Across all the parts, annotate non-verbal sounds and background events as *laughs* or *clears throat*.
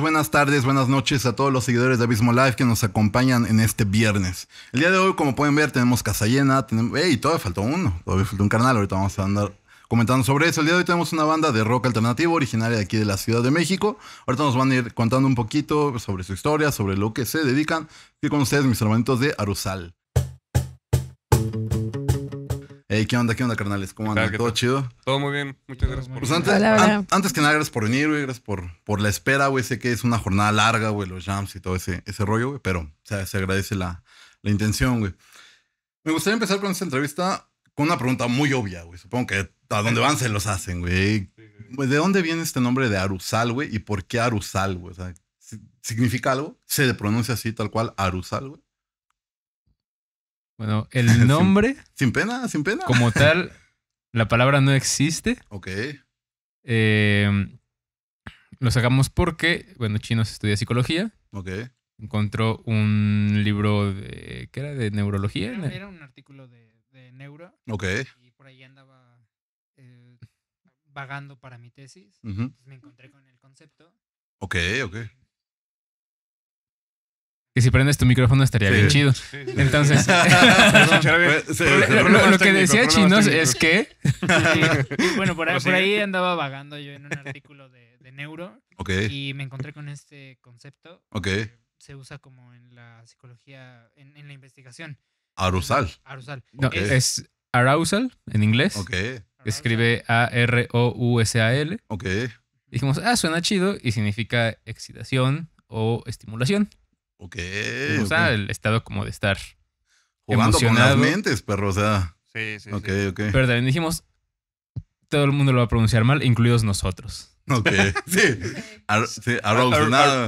buenas tardes, buenas noches a todos los seguidores de Abismo Live que nos acompañan en este viernes. El día de hoy, como pueden ver, tenemos casa llena, tenemos... Todavía faltó uno, todavía faltó un canal, ahorita vamos a andar comentando sobre eso. El día de hoy tenemos una banda de rock alternativo originaria de aquí de la Ciudad de México. Ahorita nos van a ir contando un poquito sobre su historia, sobre lo que se dedican. Y con ustedes, mis hermanitos de Arusal. Hey, ¿Qué onda? ¿Qué onda, carnales? ¿Cómo andan? ¿Todo chido? Todo muy bien. Muchas gracias por pues antes, que nada, gracias por venir, güey. Gracias por, por la espera, güey. Sé que es una jornada larga, güey, los jams y todo ese, ese rollo, güey. Pero se agradece la, intención, güey. Me gustaría empezar con esta entrevista con una pregunta muy obvia, güey. Supongo que a dónde van se los hacen, güey. ¿De dónde viene este nombre de Arusal, güey? ¿Y por qué Arusal, güey? ¿significa algo? ¿Se pronuncia así, tal cual, Arusal, güey? Bueno, *laughs* el nombre. sin, pena, sin pena. Como *laughs* tal, la palabra no existe. Ok. Eh, lo sacamos porque, bueno, Chinos estudia psicología. Ok. Encontró un libro de. ¿Qué era? ¿De neurología? Era, un artículo de, neuro. Ok. Y por ahí andaba eh, vagando para mi tesis. me encontré con el concepto. Ok, ok. Que si prendes tu micrófono estaría bien chido. Entonces, lo que decía Chinos es que... *laughs* Bueno, por, ahí andaba vagando yo en un artículo de, Neuro y me encontré con este concepto se usa como en la psicología, en, la investigación. Arusal. Es arousal en inglés. Escribe A-R-O-U-S-A-L. Dijimos, ah, suena chido y significa excitación o estimulación. Ok. Pues, o sea, el estado como de estar Jugando emocionado. con las mentes, perro, o sea. Sí, sí. Ok, sí. ok. Pero también dijimos, todo el mundo lo va a pronunciar mal, incluidos nosotros. Ok, *laughs* sí. Ar, sí Arousal. Va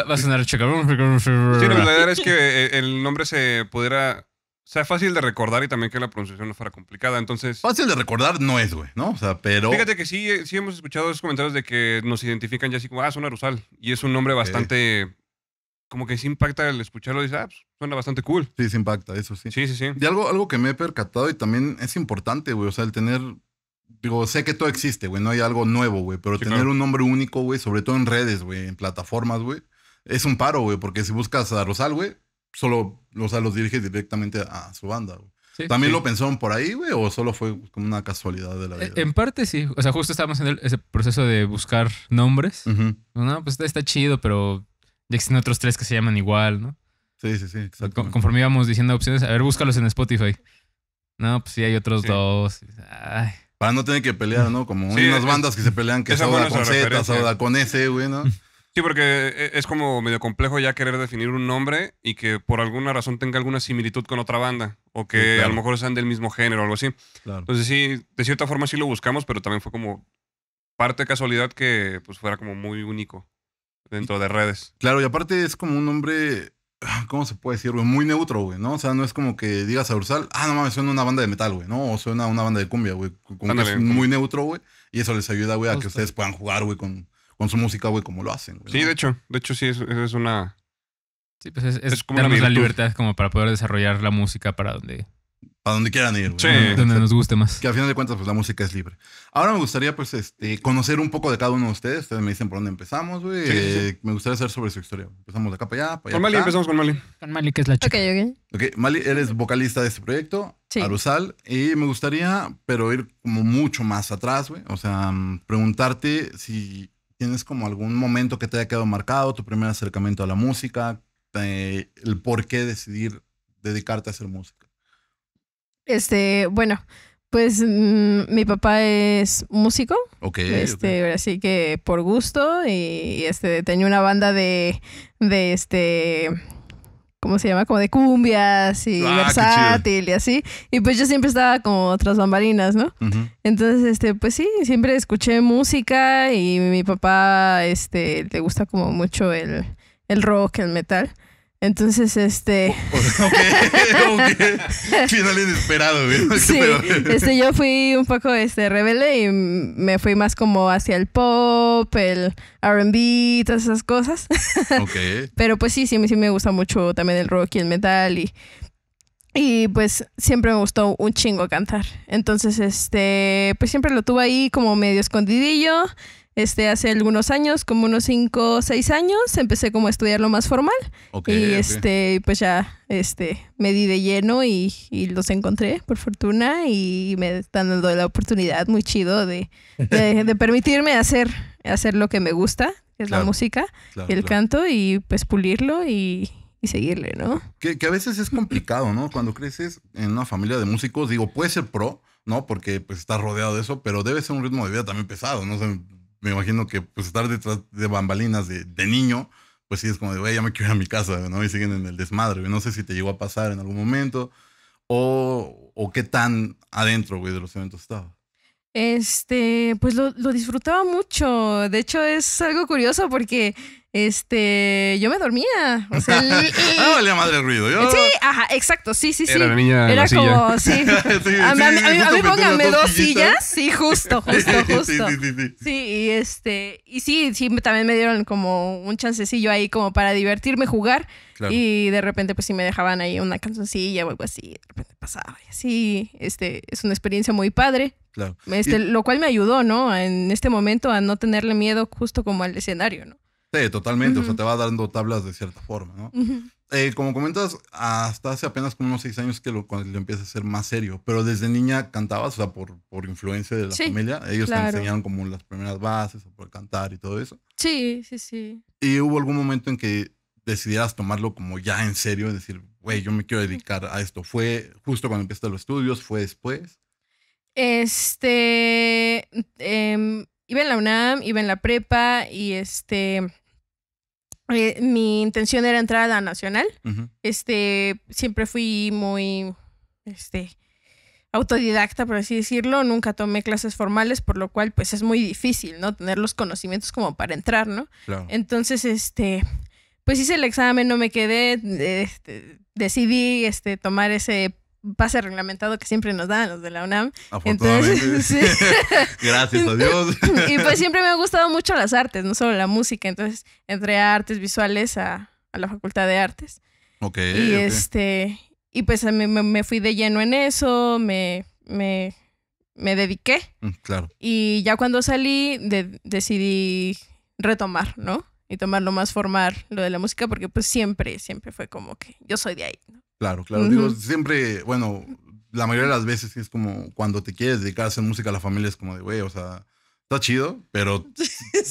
a sonar Sí, La verdad es que el nombre se pudiera sea fácil de recordar y también que la pronunciación no fuera complicada. Entonces. Fácil de recordar no es, güey, ¿no? O sea, pero. Fíjate que sí, eh, sí hemos escuchado esos comentarios de que nos identifican ya así como, ah, suena Rusal. Y es un nombre bastante. Como que sí impacta el escucharlo y dice, ah, pues, suena bastante cool. Sí, sí impacta, eso sí. Sí, sí, sí. Y algo, algo que me he percatado y también es importante, güey, o sea, el tener digo, sé que todo existe, güey, no hay algo nuevo, güey, pero tener un nombre único, güey, sobre todo en redes, güey, en plataformas, güey, es un paro, güey, porque si buscas a Rosal, güey, solo o sea, los dirige directamente a su banda. ¿También lo pensaron por ahí, güey? ¿O solo fue como una casualidad de la eh, vida? En parte sí. O sea, justo estábamos en ese proceso de buscar nombres. No, pues está, chido, pero ya existen otros tres que se llaman igual, ¿no? Sí, sí, sí, Conforme íbamos diciendo opciones, a ver, búscalos en Spotify. No, pues sí, hay otros dos. Para no tener que pelear, ¿no? Como unas bandas que se pelean que soda con Z, soda con S, güey, ¿no? *laughs* Sí, porque eh, es como medio complejo ya querer definir un nombre y que por alguna razón tenga alguna similitud con otra banda o que a lo mejor sean del mismo género o algo así. Entonces sí, de cierta forma sí lo buscamos, pero también fue como parte de casualidad que pues fuera como muy único dentro de redes. Claro, y aparte es como un nombre, ¿cómo se puede decir, güey? Muy neutro, güey, ¿no? O sea, no es como que digas a Ursal, ah, no mames, suena una banda de metal, güey, ¿no? O suena una banda de cumbia, güey. muy neutro, güey. Y eso les ayuda, güey, a que ustedes puedan jugar, güey, con con su música, güey, como lo hacen. Güey, sí, de hecho, de hecho sí, es, es una... Sí, pues es, como la libertad como para poder desarrollar la música para donde... Para donde quieran ir. Sí. donde nos guste más. Que al final de cuentas, pues la música es libre. Ahora me gustaría, pues, este, conocer un poco de cada uno de ustedes. Ustedes me dicen por dónde empezamos, güey. Eh, me gustaría saber sobre su historia. Empezamos de acá para allá. Para allá con Mali, empezamos con Mali. Con Mali, que es la chica. Ok, ok. Ok, Mali, eres vocalista de este proyecto, Arusal. Y me gustaría, pero ir como mucho más atrás, güey. O sea, mm, preguntarte si ¿Tienes como algún momento que te haya quedado marcado, tu primer acercamiento a la música, el por qué decidir dedicarte a hacer música? Este, bueno, pues mm, mi papá es músico. Ok. Este, así que por gusto y, y, este, tenía una banda de, de este ¿cómo se llama? Como de cumbias y ah, versátil y así. Y pues yo siempre estaba como otras bambalinas, ¿no? Entonces, este, pues sí, siempre escuché música y mi papá, este, le gusta como mucho el, el rock, el metal. Entonces, este. Final inesperado, ¿verdad? Sí, este, yo fui un poco este, rebelde y me fui más como hacia el pop, el RB, todas esas cosas. *laughs* Okay. Pero pues sí, sí, sí me gusta mucho también el rock y el metal y. Y pues siempre me gustó un chingo cantar. Entonces, este, pues siempre lo tuve ahí como medio escondidillo. Este, hace algunos años, como unos 5 o 6 años, empecé como a estudiar lo más formal. y este, pues ya este, me di de lleno y, los encontré, por fortuna, y me están dando la oportunidad muy chido de, *laughs* permitirme hacer, hacer lo que me gusta, que es la música, el canto, y pues pulirlo y, seguirle, ¿no? Que, a veces es complicado, ¿no? Cuando creces en una familia de músicos, digo, puede ser pro, ¿no? Porque pues estás rodeado de eso, pero debe ser un ritmo de vida también pesado, ¿no? me imagino que pues estar detrás de bambalinas de, niño, pues sí es como de, güey, ya me quiero ir a mi casa, ¿no? Y siguen en el desmadre, güey. No sé si te llegó a pasar en algún momento o, qué tan adentro, güey, de los eventos estaba Este, pues lo, lo disfrutaba mucho. De hecho, es algo curioso porque este, yo me dormía. O sea, *laughs* ah, valía madre el ruido. Yo... Sí, ajá, exacto, sí, sí, sí. Era la niña Era como, *laughs* sí. a, mí, a mí, pónganme dos, sillas. Sí, justo, *laughs* justo, justo. sí, sí, y este, y sí, sí, también me dieron como un chancecillo ahí como para divertirme, jugar. Y de repente, pues sí me dejaban ahí una canzoncilla, o algo así. De repente pasaba y así. Este, es una experiencia muy padre. Claro. Este, Lo cual me ayudó, ¿no? En este momento a no tenerle miedo justo como al escenario, ¿no? Sí, totalmente. O sea, te va dando tablas de cierta forma, ¿no? Eh, como comentas, hasta hace apenas como unos seis años que lo, cuando empiezas a ser más serio. Pero desde niña cantabas, o sea, por, por influencia de la familia. Ellos te enseñaron como las primeras bases, por cantar y todo eso. Sí, sí, sí. ¿Y hubo algún momento en que decidieras tomarlo como ya en serio? Es decir, güey, yo me quiero dedicar a esto. ¿Fue justo cuando empezaste los estudios? ¿Fue después? Este... Em, iba en la UNAM, iba en la prepa y este... Eh, mi intención era entrar a la nacional. Este, siempre fui muy, este, autodidacta, por así decirlo. Nunca tomé clases formales, por lo cual, pues, es muy difícil, ¿no? Tener los conocimientos como para entrar, ¿no? Entonces, este, pues hice el examen, no me quedé, este, decidí, este, tomar ese pase reglamentado que siempre nos dan los de la UNAM. Afortunadamente. *laughs* Gracias a Dios. y pues siempre me ha gustado mucho las artes, no solo la música. Entonces, entré a artes visuales a, la Facultad de Artes. Ok. Y este. Y pues me, me, fui de lleno en eso, me, me, me dediqué. Mm, claro. Y ya cuando salí, decidí retomar, ¿no? Y tomarlo más formal, lo de la música, porque pues siempre, siempre fue como que yo soy de ahí, ¿no? Claro, claro. Digo, siempre, bueno, la mayoría de las veces es como cuando te quieres dedicar a hacer música a la familia, es como de, güey, o sea, está chido, pero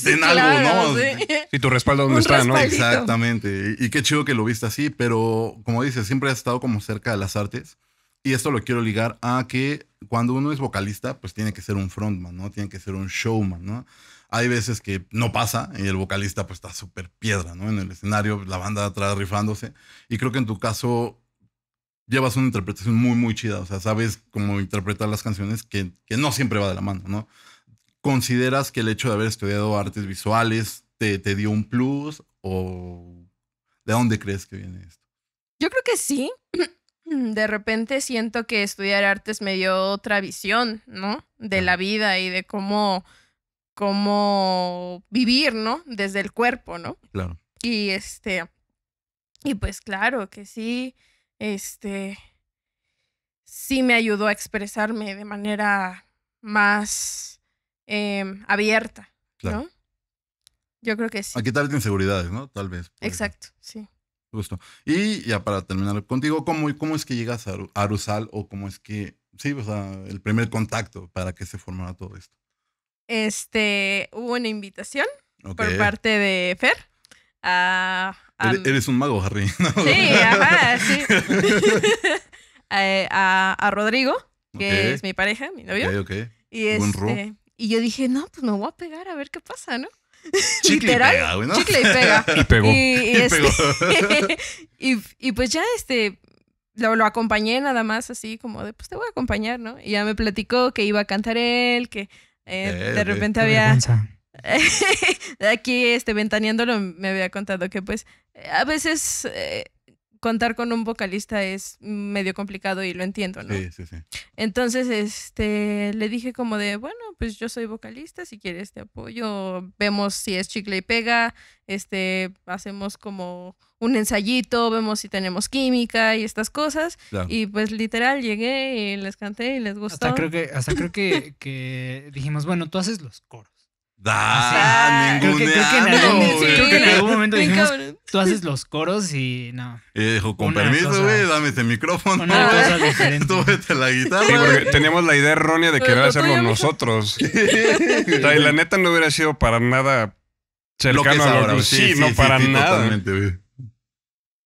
ten *laughs* algo, ¿no? Y *laughs* tu respaldo no está, ¿no? Exactamente. Y, y, qué chido que lo viste así, pero como dices, siempre has estado como cerca de las artes. Y esto lo quiero ligar a que cuando uno es vocalista, pues tiene que ser un frontman, ¿no? Tiene que ser un showman, ¿no? Hay veces que no pasa y el vocalista pues está súper piedra, ¿no? En el escenario, la banda atrás rifándose. Y creo que en tu caso llevas una interpretación muy, muy chida. O sea, sabes cómo interpretar las canciones que, que no siempre va de la mano, ¿no? ¿Consideras que el hecho de haber estudiado artes visuales te, te dio un plus o de dónde crees que viene esto? Yo creo que sí. *clears throat* De repente siento que estudiar artes me dio otra visión, ¿no? De la vida y de cómo, cómo vivir, ¿no? Desde el cuerpo, ¿no? Claro. Y este. Y pues claro que sí este, sí me ayudó a expresarme de manera más em, abierta, ¿no? Yo creo que sí. A quitarte inseguridades, ¿no? Tal vez. Exacto, sí. Justo. Y ya para terminar contigo, ¿cómo, cómo es que llegas a Arusal o cómo es que, sí, o sea, el primer contacto para que se formara todo esto? Este, hubo una invitación por parte de Fer a... Ah, eres un mago, Harry. *laughs* Sí, ajá, sí. *laughs* *laughs* Eh, a, Rodrigo, que es mi pareja, mi novio. Y, este, y yo dije, no, pues me voy a pegar a ver qué pasa, ¿no? Chicle Literal, y pega, Chicle y pega. Y pegó. Este, y, y, pues ya este lo, acompañé nada más así como de pues te voy a acompañar, ¿no? Y ya me platicó que iba a cantar él, que eh, de repente había *laughs* aquí este ventaneándolo me había contado que pues a veces eh, contar con un vocalista es medio complicado y lo entiendo, ¿no? Sí, sí, sí. Entonces, este, le dije como de, bueno, pues yo soy vocalista, si quieres te apoyo, vemos si es chicle y pega, este, hacemos como un ensayito, vemos si tenemos química y estas cosas. Y pues literal llegué y les canté y les gustó. Hasta creo que, hasta creo *laughs* que dijimos, bueno, tú haces los coros. Da, ¡Ningún ah, ah, que, creo que en algún, creo que en algún momento dijimos, tú haces los coros y no. Y dijo, con permiso, güey, dame este micrófono. Una cosa *laughs* diferente. Tú vete la guitarra. teníamos la idea errónea de querer hacerlo nosotros. y la neta no hubiera sido para nada cercano lo a sí, no para nada. Totalmente,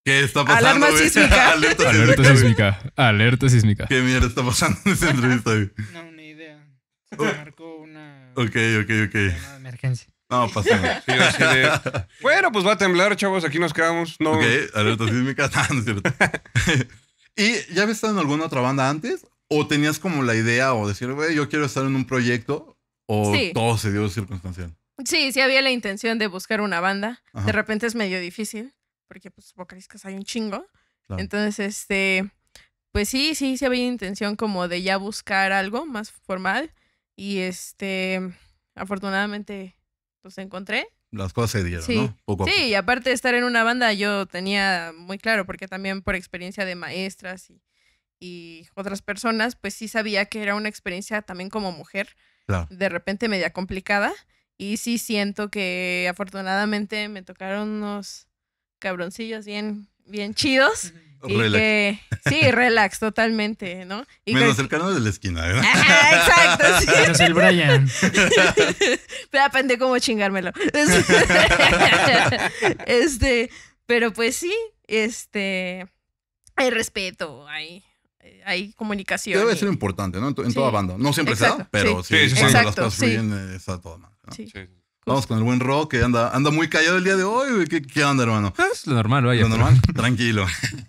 ¿Qué está pasando? sísmica. *laughs* Alerta, sísmica. Alerta sísmica. ¿Qué mierda está pasando en esa *laughs* entrevista, güey? No, ni idea. Oh. Ok, ok, ok. emergencia. No, pasa *laughs* Bueno, pues va a temblar, chavos, aquí nos quedamos. No. Ok, alerta sísmica, *laughs* no es cierto. *laughs* ¿Y ya habías estado en alguna otra banda antes? ¿O tenías como la idea o decir, güey, yo quiero estar en un proyecto? ¿O todo se dio circunstancial? Sí, sí había la intención de buscar una banda. De repente es medio difícil, porque pues vocalistas hay un chingo. Entonces, este, pues sí, sí, sí había intención como de ya buscar algo más formal. Y este, afortunadamente, pues, encontré. Las cosas se dieron, ¿no? Poco sí, y aparte de estar en una banda, yo tenía muy claro, porque también por experiencia de maestras y, y otras personas, pues sí sabía que era una experiencia también como mujer, de repente media complicada. Y sí siento que afortunadamente me tocaron unos cabroncillos bien bien chidos. Y Que, sí, relax, totalmente, ¿no? Y Menos que, pues el de la esquina, ¿verdad? exacto, sí. el Brian. pero *laughs* aprendí cómo chingármelo. *laughs* este, pero pues sí, este, hay respeto, hay, hay comunicación. Debe ser importante, ¿no? En, toda banda. No siempre se da, pero sí, sí, sí, cuando las cosas fluyen, eh, está todo mal. sí. Vamos con el buen rock, que anda, anda muy callado el día de hoy. ¿Qué, qué onda, hermano? Ah, es lo normal, vaya. Lo normal, *laughs* tranquilo.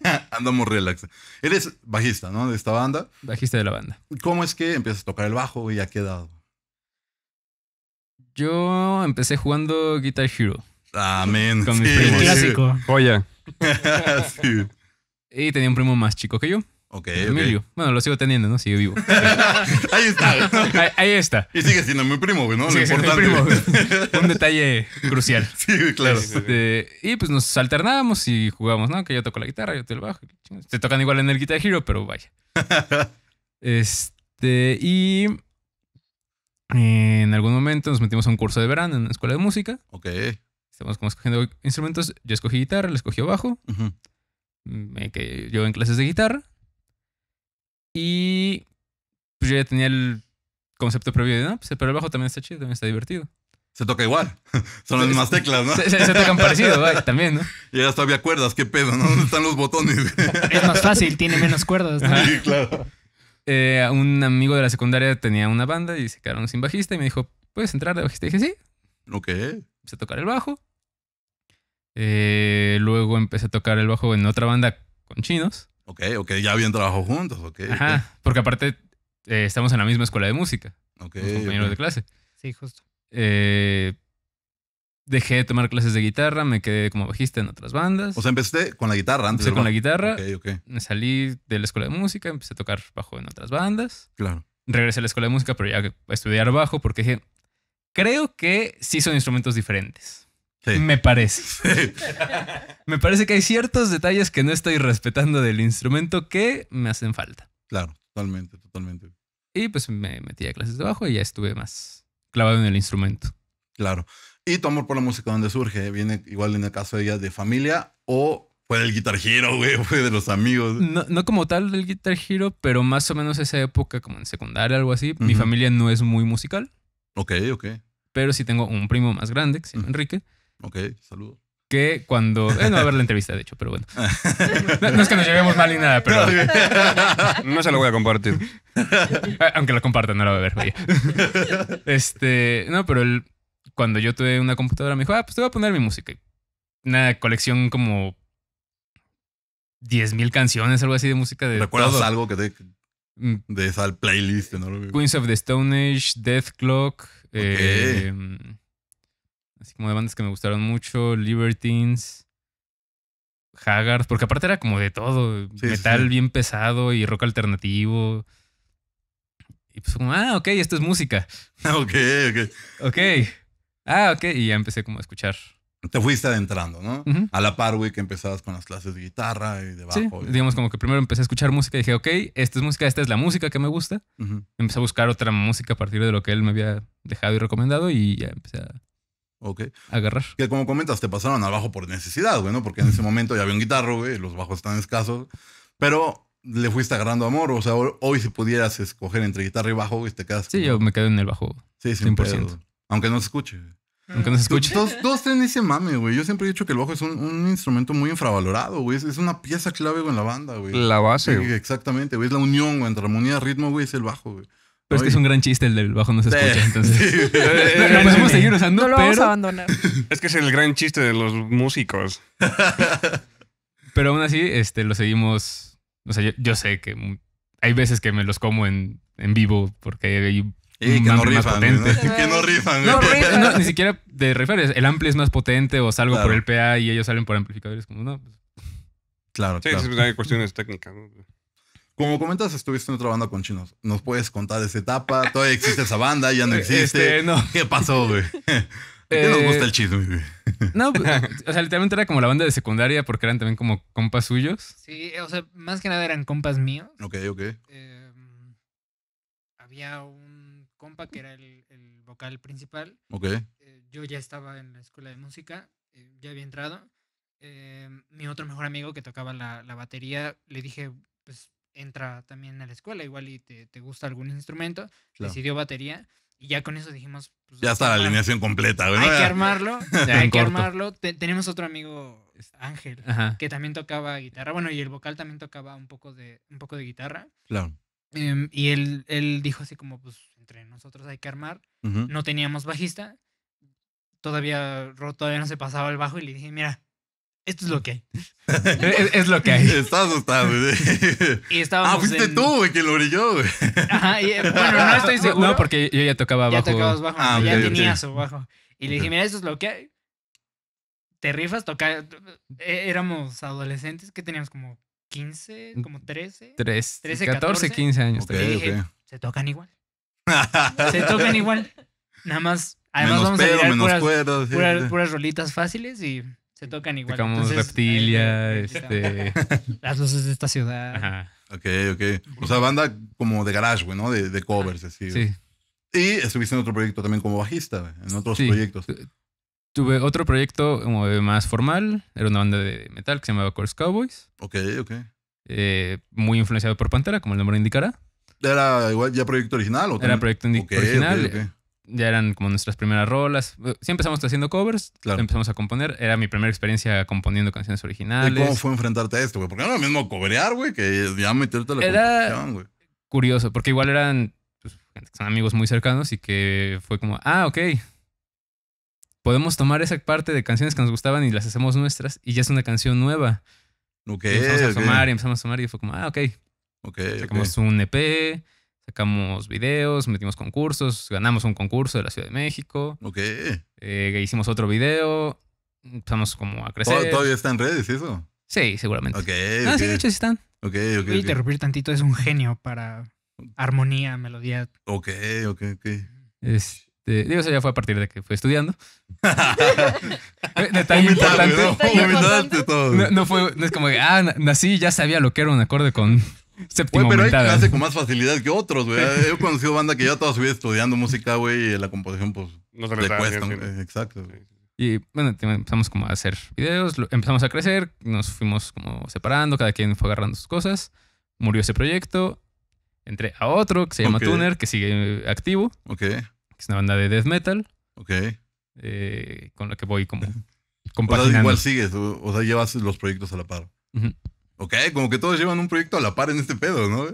*laughs* muy relax. Eres bajista, ¿no? De esta banda. Bajista de la banda. ¿Cómo es que empiezas a tocar el bajo y ha quedado? Yo empecé jugando Guitar Hero. Amén. con mis primos. clásico. Oye. *laughs* Y tenía un primo más chico que yo. Ok, Bueno, lo sigo teniendo, ¿no? Sigo vivo. *laughs* ahí está. ahí, está. Y sigue siendo mi primo, güey, ¿no? Primo, *laughs* Un detalle crucial. Sí, claro. Este, y pues nos alternábamos y jugábamos, ¿no? Que yo toco la guitarra, yo toco el bajo. Te tocan igual en el Guitar Hero, pero vaya. *laughs* Este, y eh, en algún momento nos metimos a un curso de verano en la escuela de música. Ok. Estamos como escogiendo instrumentos. Yo escogí guitarra, le escogí bajo. Mm, eh, yo en clases de guitarra. Y pues, yo ya tenía el concepto previo de, no, pues el bajo también está chido, también está divertido. Se toca igual. *laughs* Son las mismas teclas, ¿no? Se, tocan parecido, también, ¿no? *laughs* Y hasta todavía cuerdas, qué pedo, ¿no? ¿Dónde están los botones? *laughs* Es más fácil, tiene menos cuerdas, ¿no? Sí, claro. Eh, un amigo de la secundaria tenía una banda y se quedaron sin bajista y me dijo, ¿puedes entrar de bajista? Y dije, sí. Ok. Empecé a tocar el bajo. Eh, luego empecé a tocar el bajo en otra banda con chinos. Ok, ok, ya habían trabajado juntos, ok. Ajá, porque aparte eh, estamos en la misma escuela de música. Ok. Compañeros de clase. Sí, justo. Eh, dejé de tomar clases de guitarra, me quedé como bajista en otras bandas. O sea, empecé con la guitarra antes. Empecé con la guitarra. ok, ok. Me salí de la escuela de música, empecé a tocar bajo en otras bandas. Claro. Regresé a la escuela de música, pero ya a estudiar bajo porque dije, creo que sí son instrumentos diferentes. Me parece. *laughs* me parece que hay ciertos detalles que no estoy respetando del instrumento que me hacen falta. Claro, totalmente, totalmente. Y pues me metí a clases de bajo y ya estuve más clavado en el instrumento. Claro. Y tu amor por la música, ¿dónde surge? ¿Viene igual en el caso de ella de familia o fue del Guitar Hero, güey? *laughs* ¿Fue de los amigos? No, no, como tal del Guitar Hero, pero más o menos esa época, como en secundaria, algo así. Mi familia no es muy musical. Ok, ok. Pero sí tengo un primo más grande, que se llama Enrique Ok, saludos. Que cuando. Eh, no a haber la entrevista, de hecho, pero bueno. No, es que nos llevemos mal ni nada, pero. No se lo voy a compartir. Ah, aunque lo compartan, no lo voy a ver, Este. No, pero él, cuando yo tuve una computadora, me dijo, ah, pues te voy a poner mi música. Una colección como 10.000 canciones, algo así de música de. ¿Recuerdas algo que mm. de esa playlist? ¿no? Queens of the Stone Age, Death Clock, eh, em, Así como de bandas que me gustaron mucho. Libertines. Haggard. Porque aparte era como de todo. metal bien pesado y rock alternativo. Y pues como, ah, ok, esto es música. *laughs* ok, ok. Ok. Ah, ok. Y ya empecé como a escuchar. Te fuiste adentrando, ¿no? A la par, que empezabas con las clases de guitarra y de bajo. digamos como que primero empecé a escuchar música y dije, ok, esta es música, esta es la música que me gusta. Empecé a buscar otra música a partir de lo que él me había dejado y recomendado y ya empecé a Ok. Agarrar. Que como comentas, te pasaron al bajo por necesidad, güey, ¿no? Porque en ese momento ya había un guitarro, güey, los bajos están escasos. Pero le fuiste agarrando amor. O sea, hoy si pudieras escoger entre guitarra y bajo, güey, te quedas. Sí, yo me quedo en el bajo. Sí, 100%. aunque no se escuche. Aunque no se escuche. Todos, dos tienen ese mame, güey. Yo siempre he dicho que el bajo es un, instrumento muy infravalorado, güey. Es, una pieza clave güey, en la banda, güey. La base. Sí, exactamente, güey. Es la unión güey, entre armonía y ritmo, güey, es el bajo, güey es que es un gran chiste el del bajo no se escucha, entonces. Lo podemos seguir usando, No lo vamos a abandonar. *laughs* Es que es el gran chiste de los músicos. *laughs* pero aún así, este, lo seguimos. O sea, yo, sé que hay veces que me los como en, vivo porque hay que no más rifan, *laughs* Que no rifan, ni siquiera de referencias El amplio es más potente o salgo por el PA y ellos salen por amplificadores. Como, no, pues. Claro, Sí, claro. sí, pues, hay cuestiones técnicas. ¿no? Como comentas, estuviste en otra banda con chinos. ¿Nos puedes contar de esa etapa? ¿Todavía existe esa banda? ¿Ya no *laughs* este, existe? *laughs* ¿Qué pasó, güey? ¿Qué nos eh, gusta el chisme, güey? No, pues, o sea, literalmente era como la banda de secundaria porque eran también como compas suyos. Sí, o sea, más que nada eran compas míos. Ok, ok. Em, había un compa que era el, vocal principal. Ok. Eh, yo ya estaba en la escuela de música, eh, ya había entrado. Em, mi otro mejor amigo que tocaba la, la batería, le dije, pues entra también a la escuela, igual y te, gusta algún instrumento, decidió batería. Y ya con eso dijimos. Pues, ya está la alineación completa, *laughs* Hay que armarlo. hay que armarlo. tenemos otro amigo, Ángel, que también tocaba guitarra. Bueno, y el vocal también tocaba un poco de, un poco de guitarra. Claro. Em, y él, él dijo así como, pues, entre nosotros hay que armar. No teníamos bajista. Todavía Ro todavía no se pasaba el bajo y le dije, mira, esto es lo que hay. *laughs* es, lo que hay. Está asustado. y estábamos ah, fuiste tú, güey, que lo brilló, güey. Ajá, eh, bueno, no estoy seguro. No, porque yo ya tocaba bajo. Ya tocabas bajo, ah, ya tenía su bajo. Y le dije, mira, esto es lo que hay. Te rifas, tocar. E, éramos adolescentes que teníamos como 15, como 13. 13, 14, 15 años. Okay, y dije, se tocan igual. *laughs* se tocan igual. Nada más. Además, menos vamos pedo, a cuerdas. puras rolitas fáciles y se tocan igual. Tocamos reptilia, este... *laughs* las luces de esta ciudad. Ok, ok. O sea, banda como de garage, güey, ¿no? De, covers, así. Sí. Y estuviste en otro proyecto también como bajista, en otros proyectos. Tuve otro proyecto como más formal, era una banda de metal que se llamaba Course Cowboys. Ok, ok. Eh, muy influenciado por Pantera, como el nombre indicará. ¿Era igual ya proyecto original o Era proyecto original ya eran como nuestras primeras rolas. Eh, sí empezamos haciendo covers, empezamos a componer. Era mi primera experiencia componiendo canciones originales. ¿Y cómo fue enfrentarte a esto, Porque era lo mismo cobrear, güey, que ya meterte la era curioso, porque igual eran pues, amigos muy cercanos y que fue como, ah, ok, podemos tomar esa parte de canciones que nos gustaban y las hacemos nuestras y ya es una canción nueva. Okay, empezamos a tomar y empezamos a tomar y fue como, ah, ok. Ok. Sacamos un EP, Sacamos videos, metimos concursos, ganamos un concurso de la Ciudad de México. Ok. Eh, hicimos otro video, empezamos como a crecer. ¿Todavía está en redes eso? Sí, seguramente. Ok. Ah, sí, de hecho sí están. Ok, ok. Voy a interrumpir tantito, es un genio para armonía, melodía. Ok, ok, ok. Este, digo, eso ya fue a partir de que fue estudiando. *laughs* Eh, detalle importante. No, no, fue, no es como que, ah, nací ya sabía lo que era un acorde con pero hay clase con más facilidad que otros, güey. Ah, yo he conocido banda que ya estaba su vida estudiando música, güey, y la composición, pues, le cuesta. Exacto. Y bueno, empezamos como a hacer videos, empezamos a crecer, nos fuimos como separando, cada quien fue agarrando sus cosas. Murió ese proyecto. Entré a otro que se llama Tuner, que sigue activo. Ok. Que es una banda de death metal. Ok. Eh, con la que voy como *laughs* compaginando. igual sigues, o sea, llevas los proyectos a la par. Ok, como que todos llevan un proyecto a la par en este pedo, ¿no?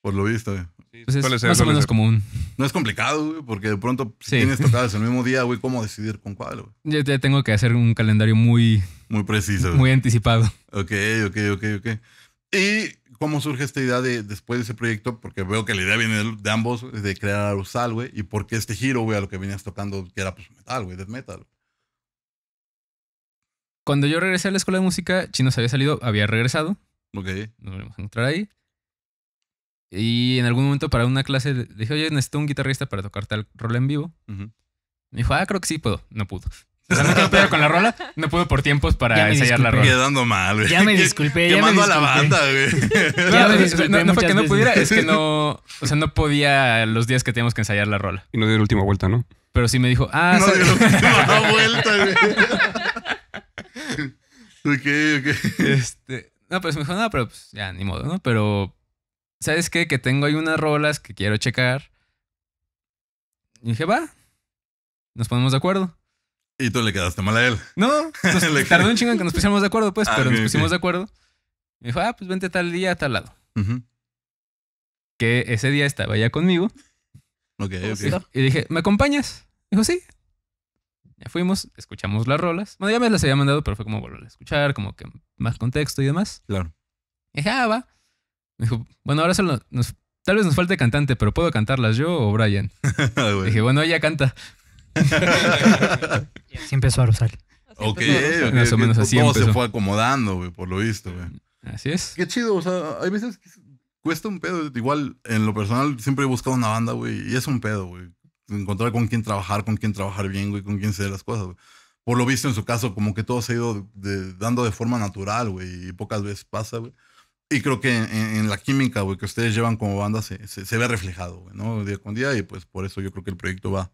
Por lo visto. güey. Eh. Pues es más común. No es complicado, güey, porque de pronto si tienes *laughs* tocadas el mismo día, güey, ¿cómo decidir con cuál, güey? Yo tengo que hacer un calendario muy... Muy preciso. Muy anticipado. Ok, ok, ok, ok. ¿Y cómo surge esta idea de, después de ese proyecto? Porque veo que la idea viene de ambos, de crear Arusal, güey. ¿Y por qué este giro, güey, a lo que venías tocando, que era pues metal, güey, death metal? Cuando yo regresé a la escuela de música, Chino se había salido, había regresado. Ok. Nos volvimos a encontrar ahí. Y en algún momento para una clase dije, oye, necesito un guitarrista para tocar tal rola en vivo. Me dijo, ah, creo que sí puedo. No pudo. O sea, con la rola, no pudo por tiempos para *laughs* ensayar la rola. Quedando mal, güey. Ya me *laughs* disculpé. Ya Llamando a la banda, güey. *laughs* Ya me no, fue que no pudiera, es que no, o sea, no podía los días que teníamos que ensayar la rola. Y no dio la última vuelta, ¿no? Pero sí me dijo, ah, no dio la última vuelta, güey. Ok, ok. Este, no, pues me dijo, no, pero pues ya, ni modo, ¿no? Pero, ¿sabes qué? Que tengo ahí unas rolas que quiero checar. Y dije, va, nos ponemos de acuerdo. Y tú le quedaste mal a él. No, *laughs* tardó un chingo en que nos pusiéramos de acuerdo, pues, ah, pero nos pusimos de acuerdo. Me dijo, ah, pues vente tal día a tal lado. Que ese día estaba ya conmigo. Ok, ok. Y dije, ¿me acompañas? Dijo, sí, ya fuimos, escuchamos las rolas. Bueno, ya me las había mandado, pero fue como volver a escuchar, como que más contexto y demás. Claro. Y dije, ah, va. Me dijo, bueno, ahora solo nos, tal vez nos falte cantante, pero ¿puedo cantarlas yo o Brian? *laughs* Ah, dije, bueno, ella canta. Siempre *laughs* empezó a Ok, más o menos así. Todo se fue acomodando, por lo visto, Así es. Qué chido, o sea, hay veces que cuesta un pedo. Igual, en lo personal, siempre he buscado una banda, güey, y es un pedo, güey encontrar con quién trabajar, con quién trabajar bien, güey, con quién hacer las cosas, Por lo visto, en su caso, como que todo se ha ido dando de forma natural, güey, y pocas veces pasa, Y creo que en, la química, güey, que ustedes llevan como banda se, ve reflejado, Día con día, y pues por eso yo creo que el proyecto va,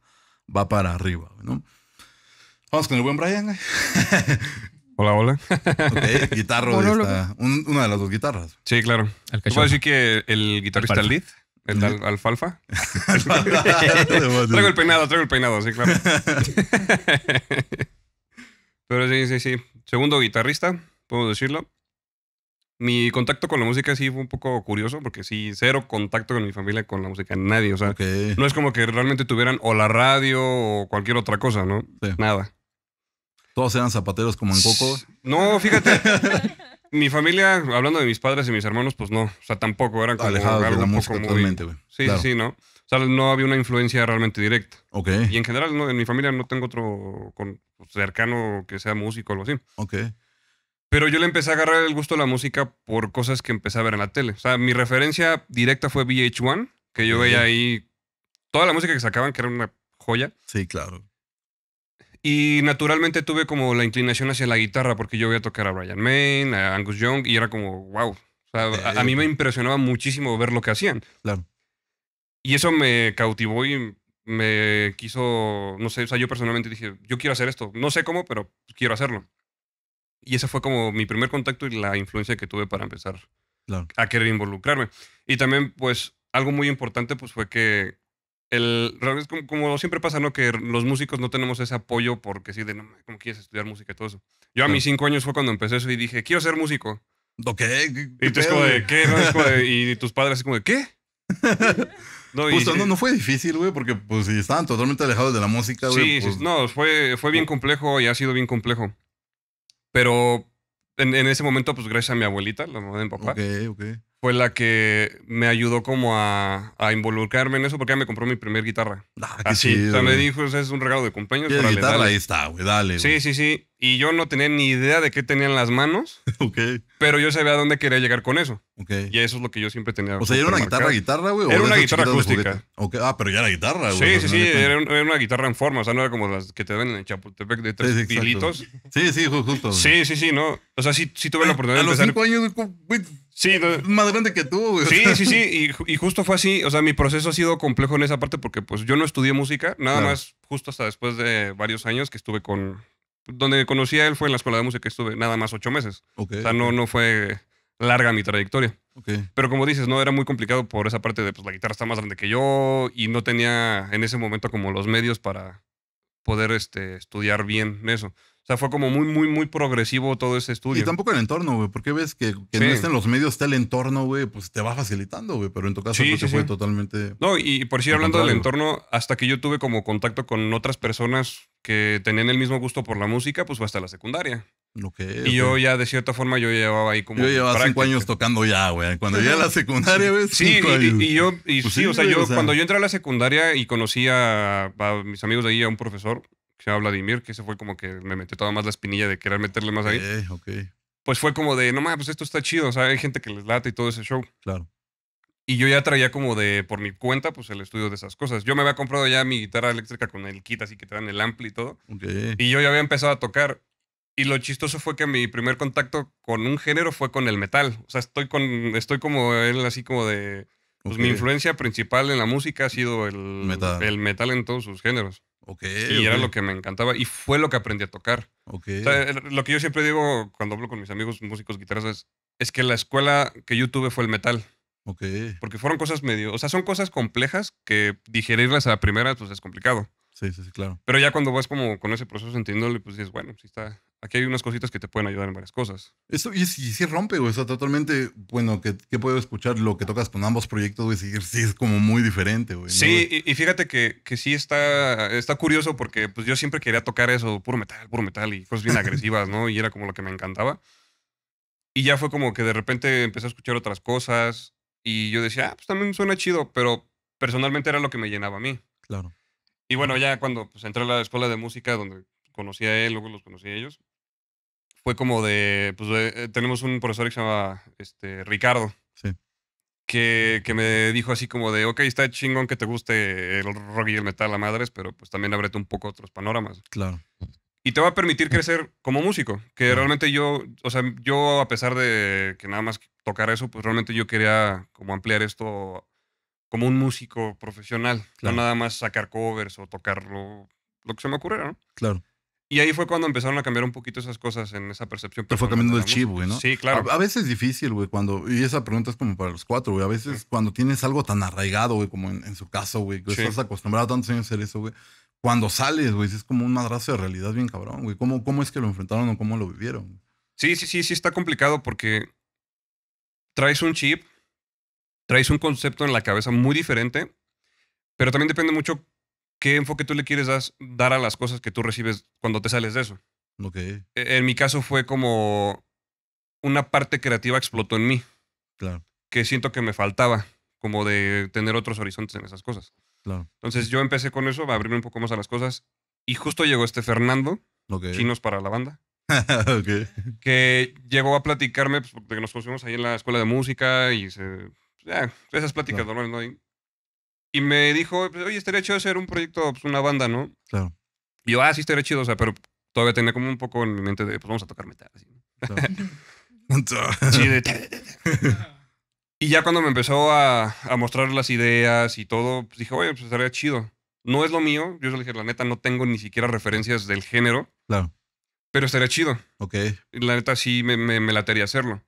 va para arriba, Vamos con el buen Brian, *laughs* Hola, hola. *laughs* guitarro una de las dos guitarras. Sí, claro. Puedo decir que el guitarrista el ¿El de *laughs* alfalfa? traigo el peinado, traigo el peinado, sí, claro. *laughs* Pero sí, sí, sí. Segundo guitarrista, puedo decirlo. Mi contacto con la música sí fue un poco curioso, porque sí, cero contacto con mi familia con la música, nadie. O sea, no es como que realmente tuvieran o la radio o cualquier otra cosa, ¿no? Nada. ¿Todos eran zapateros como en Coco? No, fíjate. *laughs* Mi familia, hablando de mis padres y mis hermanos, pues no. O sea, tampoco eran como alejados de la música totalmente, güey. Sí, sí, ¿no? O sea, no había una influencia realmente directa. Ok. Y en general, no, en mi familia no tengo otro pues, cercano que sea músico o algo así. Ok. Pero yo le empecé a agarrar el gusto a la música por cosas que empecé a ver en la tele. O sea, mi referencia directa fue VH1, que yo veía ahí toda la música que sacaban, que era una joya. Sí, claro. Y naturalmente tuve como la inclinación hacia la guitarra porque yo voy a tocar a Brian May, a Angus Young y era como, wow. O sea, a, mí me impresionaba muchísimo ver lo que hacían. Claro. Y eso me cautivó y me quiso, no sé, o sea, yo personalmente dije, yo quiero hacer esto. No sé cómo, pero quiero hacerlo. Y ese fue como mi primer contacto y la influencia que tuve para empezar a querer involucrarme. Y también, pues, algo muy importante pues fue que el, como, siempre pasa, ¿no? Que los músicos no tenemos ese apoyo porque sí, de no, ¿cómo quieres estudiar música y todo eso? Yo a mis cinco años fue cuando empecé eso y dije, quiero ser músico. ¿Ok? y tus padres así como de, ¿qué? *laughs* No, no, no, fue difícil, güey, porque pues estaban totalmente alejados de la música, güey. Sí, sí, pues. no, fue, fue bien oh. complejo y ha sido bien complejo. Pero en, en ese momento, pues gracias a mi abuelita, la mamá de mi papá. Ok, ok fue la que me ayudó como a, involucrarme en eso porque ella me compró mi primer guitarra. Ah, Así, o sea, me dijo, es un regalo de cumpleaños. para la guitarra? Ahí está, güey, dale. Sí, sí, sí. Y yo no tenía ni idea de qué tenía en las manos, *laughs* Ok, pero yo sabía a dónde quería llegar con eso. ok. Y eso es lo que yo siempre tenía. O sea, ¿era una guitarra, guitarra, güey? Era una guitarra acústica. Ah, pero ya era guitarra, güey. Sí, sí, sí, era, una guitarra en forma, o sea, no era como las que te ven en Chapultepec de tres sí, pilitos. Sí, sí, justo. Sí, sí, sí, no. O sea, sí, tuve la oportunidad de los Sí, más grande que tú, Sí, sí, sí. *laughs* Y, justo fue así. O sea, mi proceso ha sido complejo en esa parte porque pues yo no estudié música, nada más justo hasta después de varios años que estuve con... Donde conocí a él fue en la escuela de música, estuve nada más ocho meses. O sea, no, no fue larga mi trayectoria. Pero como dices, no, era muy complicado por esa parte de pues la guitarra está más grande que yo y no tenía en ese momento como los medios para poder este, estudiar bien eso. O sea, fue como muy, muy, muy progresivo todo ese estudio. Y tampoco el entorno, güey, porque ves que, que sí. Este, en los medios, está el entorno, güey, pues te va facilitando, güey, pero en tu caso sí, fue totalmente... No, y por si hablando del entorno, hasta que yo tuve como contacto con otras personas que tenían el mismo gusto por la música, pues fue hasta la secundaria. Lo es. y yo ya, de cierta forma, yo llevaba ahí como. Yo llevaba cinco años tocando ya, güey. Cuando llegué a la secundaria, güey. Sí, y, yo, y pues sí, o sea, yo cuando yo entré a la secundaria y conocí a, mis amigos de ahí, a un profesor, que se llama Vladimir, que ese fue como que me metió toda más la espinilla de querer meterle más ahí. Pues fue como de, no mames, pues esto está chido, o sea, hay gente que les late y todo ese show. Claro. Y yo ya traía como de, por mi cuenta, pues el estudio de esas cosas. Yo me había comprado ya mi guitarra eléctrica con el kit, así que te dan el ampli y todo. Y yo ya había empezado a tocar. Y lo chistoso fue que mi primer contacto con un género fue con el metal. O sea, estoy, con, estoy como él, así como de... Pues mi influencia principal en la música ha sido el el metal en todos sus géneros y era lo que me encantaba y fue lo que aprendí a tocar. Eh, lo que yo siempre digo cuando hablo con mis amigos músicos guitarras es, es que la escuela que yo tuve fue el metal. Porque fueron cosas medio, o sea, son cosas complejas que digerirlas a la primera pues es complicado. Sí, sí, sí, claro. Pero ya cuando vas como con ese proceso entiéndole, pues dices, bueno, sí está, aquí hay unas cositas que te pueden ayudar en varias cosas. Eso, y sí, rompe, güey. O sea, totalmente, bueno, que, puedo escuchar lo que tocas con ambos proyectos, güey. Sí, sí es como muy diferente, güey. Sí, Y, fíjate que, que, sí está, está curioso porque pues yo siempre quería tocar eso, puro metal, puro metal y cosas bien *laughs* agresivas, ¿no? Y era como lo que me encantaba. Y ya fue como que de repente empecé a escuchar otras cosas y yo decía, ah, pues también suena chido, pero personalmente era lo que me llenaba a mí. Claro. Y bueno, ya cuando pues, entré a la escuela de música donde conocí a él, luego los conocí a ellos, fue como de, pues eh, tenemos un profesor que se llama este, Ricardo. Que, me dijo así como de, ok, está chingón que te guste el rock y el metal a madres, pero pues también abrete un poco otros panoramas. Claro. Y te va a permitir crecer como músico, que realmente yo, o sea, yo a pesar de que nada más tocar eso, pues realmente yo quería como ampliar esto como un músico profesional, no nada más sacar covers o tocar lo que se me ocurriera, ¿no? Claro. Y ahí fue cuando empezaron a cambiar un poquito esas cosas en esa percepción. Te fue cambiando el chip, güey, ¿no? Sí, claro. A, veces es difícil, güey, cuando. Y esa pregunta es como para los cuatro, güey. A veces cuando tienes algo tan arraigado, güey, como en, su caso, güey, que estás acostumbrado a tantos años a hacer eso, güey. Cuando sales, güey, es como un madrazo de realidad bien cabrón, güey. ¿Cómo, ¿Cómo es que lo enfrentaron o cómo lo vivieron? Sí, sí, sí, sí, está complicado porque traes un chip, traes un concepto en la cabeza muy diferente, pero también depende mucho ¿qué enfoque tú le quieres dar a las cosas que tú recibes cuando te sales de eso? Ok. E-, en mi caso fue como una parte creativa explotó en mí. Claro. Que siento que me faltaba, como de tener otros horizontes en esas cosas. Claro. Entonces yo empecé con eso, a abrirme un poco más a las cosas. Y justo llegó este Fernando, chinos para la banda. *laughs* Que llegó a platicarme, pues, porque nos conocimos ahí en la escuela de música y se, esas pláticas normales, ¿no? Y me dijo, pues, oye, estaría chido hacer un proyecto, pues una banda, ¿no? Claro. Y yo, ah, sí, estaría chido, o sea, pero todavía tenía como un poco en mi mente de, pues vamos a tocar metal. *laughs* sí, de... y ya cuando me empezó a, mostrar las ideas y todo, pues dije, oye, pues estaría chido. No es lo mío, yo le dije, la neta, no tengo ni siquiera referencias del género. Claro. Pero estaría chido. Ok. La neta sí me, me, me latería hacerlo.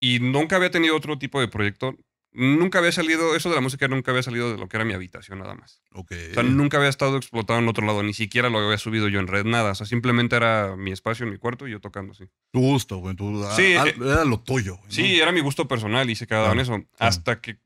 Y nunca había tenido otro tipo de proyecto nunca había salido, eso de la música nunca había salido de lo que era mi habitación nada más. Okay. O sea, nunca había estado explotado en otro lado, ni siquiera lo había subido yo en red, nada. O sea, simplemente era mi espacio, en mi cuarto y yo tocando así. Tu gusto, güey. Tu, ah, sí, ah, eh, era lo tuyo. Sí, era mi gusto personal y se quedaba en eso. Hasta que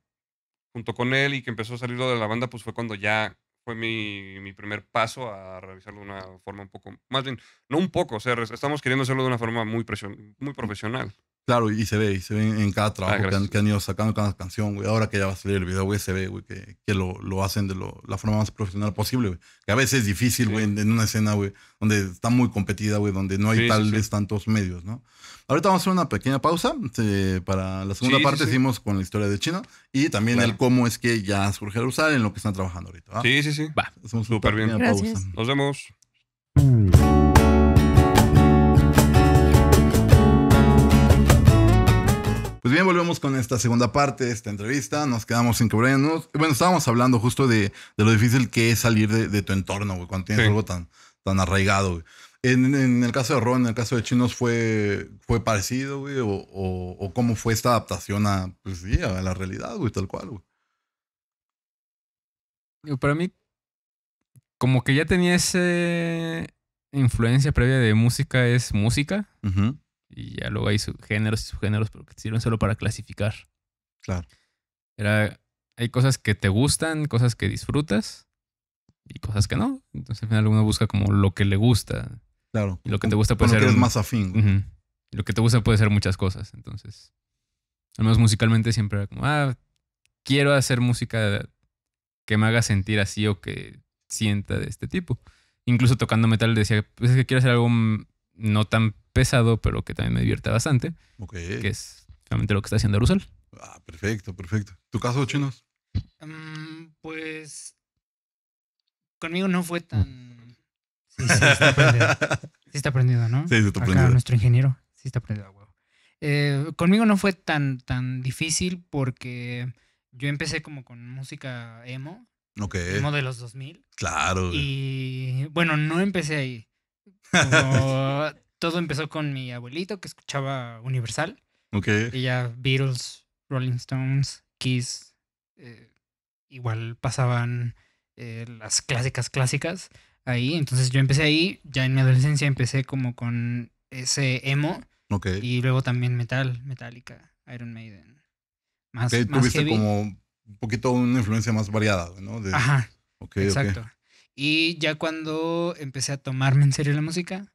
junto con él y que empezó a salir lo de la banda, pues fue cuando ya fue mi, primer paso a realizarlo de una forma un poco, más bien, no un poco, o sea, estamos queriendo hacerlo de una forma muy, muy mm. profesional. Claro, y se ve, y se ve en, cada trabajo ah, que, han, ido sacando cada canción, güey. Ahora que ya va a salir el video, güey, se ve, güey, que, lo, hacen de la forma más profesional posible, güey. Que a veces es difícil, güey, en, una escena, güey, donde está muy competida, güey, donde no hay tal vez tantos medios, ¿no? Ahorita vamos a hacer una pequeña pausa. Este, para la segunda parte seguimos con la historia de China y también el cómo es que ya surge usar en lo que están trabajando ahorita. Sí, sí, sí. Va. Súper bien. Pausa. Nos vemos. Pues bien, volvemos con esta segunda parte de esta entrevista. Nos quedamos sin quebrarnos. Bueno, estábamos hablando justo de, lo difícil que es salir de, tu entorno, cuando tienes algo tan, arraigado, En, el caso de Ron, en el caso de Chinos, ¿fue, fue parecido, güey? O, cómo fue esta adaptación a, pues, a la realidad, güey, tal cual, güey? Para mí, como que ya tenía esa influencia previa de música es música. Ajá y ya luego hay géneros y subgéneros, pero que sirven solo para clasificar. Claro. Era, hay cosas que te gustan, cosas que disfrutas y cosas que no. Entonces al final uno busca como lo que le gusta. Claro. Y lo que te gusta puede ser. ser... Que es más afín. lo que te gusta puede ser muchas cosas. Entonces, al menos musicalmente siempre era como, ah, quiero hacer música que me haga sentir así o que sienta de este tipo. Incluso tocando metal decía, pues es que quiero hacer algo mm, no tan pesado, pero que también me divierte bastante. Ok. Que es realmente lo que está haciendo Arusal. Ah, perfecto, perfecto. ¿Tu caso, chinos? Mm, pues conmigo no fue tan. Mm. Sí, sí, está aprendido. Sí está aprendido, ¿no? Sí, está aprendido. Acá, nuestro ingeniero. Sí está aprendido, huevo. Eh, conmigo no fue tan, tan difícil porque yo empecé como con música emo. Ok. Emo de los 2000. Claro. Y bueno, no empecé ahí. *laughs* Como todo empezó con mi abuelito que escuchaba Universal. Ok. Y ya Beatles, Rolling Stones, Kiss. Eh, igual pasaban eh, las clásicas clásicas ahí. Entonces yo empecé ahí. Ya en mi adolescencia empecé como con ese emo. Ok. Y luego también metal, Metallica, Iron Maiden. Más, tuviste como un poquito una influencia más variada, ¿no? Ajá. exacto. Y ya cuando empecé a tomarme en serio la música,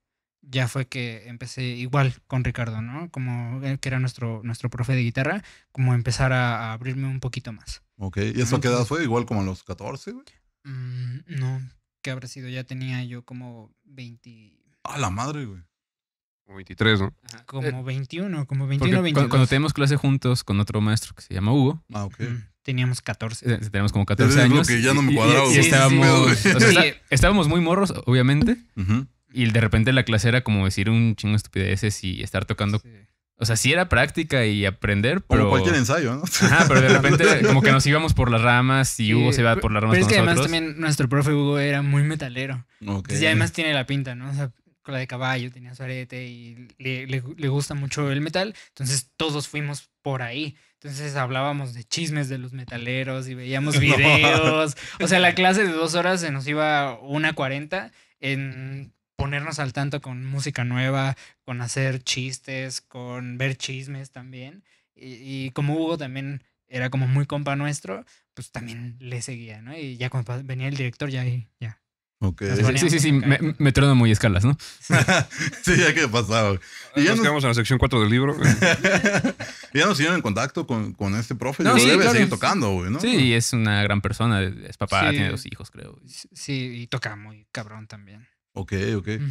ya fue que empecé igual con Ricardo, ¿no? Como él eh, que era nuestro, nuestro profe de guitarra, como empezar a, abrirme un poquito más. Ok, ¿y eso a qué edad fue? ¿Igual como a los 14, güey? Mm, no, que habrá sido? Ya tenía yo como 20... ah la madre, güey. 23, ¿no? como 21, eh, como 21, 22. Cuando teníamos clase juntos con otro maestro que se llama Hugo. Ah, ok. Teníamos 14. Eh, teníamos como 14 años. que ya no me cuadraba. estábamos, muy morros, obviamente. Ajá. Y de repente la clase era como decir un chingo de estupideces y estar tocando. O sea, sí era práctica y aprender, pero. Como cualquier ensayo, ¿no? Ajá, pero de *laughs* repente, como que nos íbamos por las ramas y Hugo se iba por las ramas. Pero es que además también nuestro profe Hugo era muy metalero. Entonces, además tiene la pinta, ¿no? O sea, con la de caballo, tenía su arete y le, gusta mucho el metal. Entonces, todos fuimos por ahí. Entonces hablábamos de chismes de los metaleros y veíamos *laughs* videos. O sea, la clase de dos horas se nos iba una cuarenta en ponernos al tanto con música nueva, con hacer chistes, con ver chismes también. Y, como Hugo también era como muy compa nuestro, pues también le seguía, ¿no? Y ya cuando venía el director, ya, ahí, ya. Ok. Sí, sí, sí, me, me muy escalas, ¿no? *laughs* sí, ya que pasaba. Y ya nos, quedamos en la sección 4 del libro. *laughs* ya nos siguieron en contacto con, este profe. No, lo debe seguir tocando, güey, ¿no? Sí, es una gran persona. Es papá, tiene dos hijos, creo. Sí, y toca muy cabrón también. Ok, ok. Mm.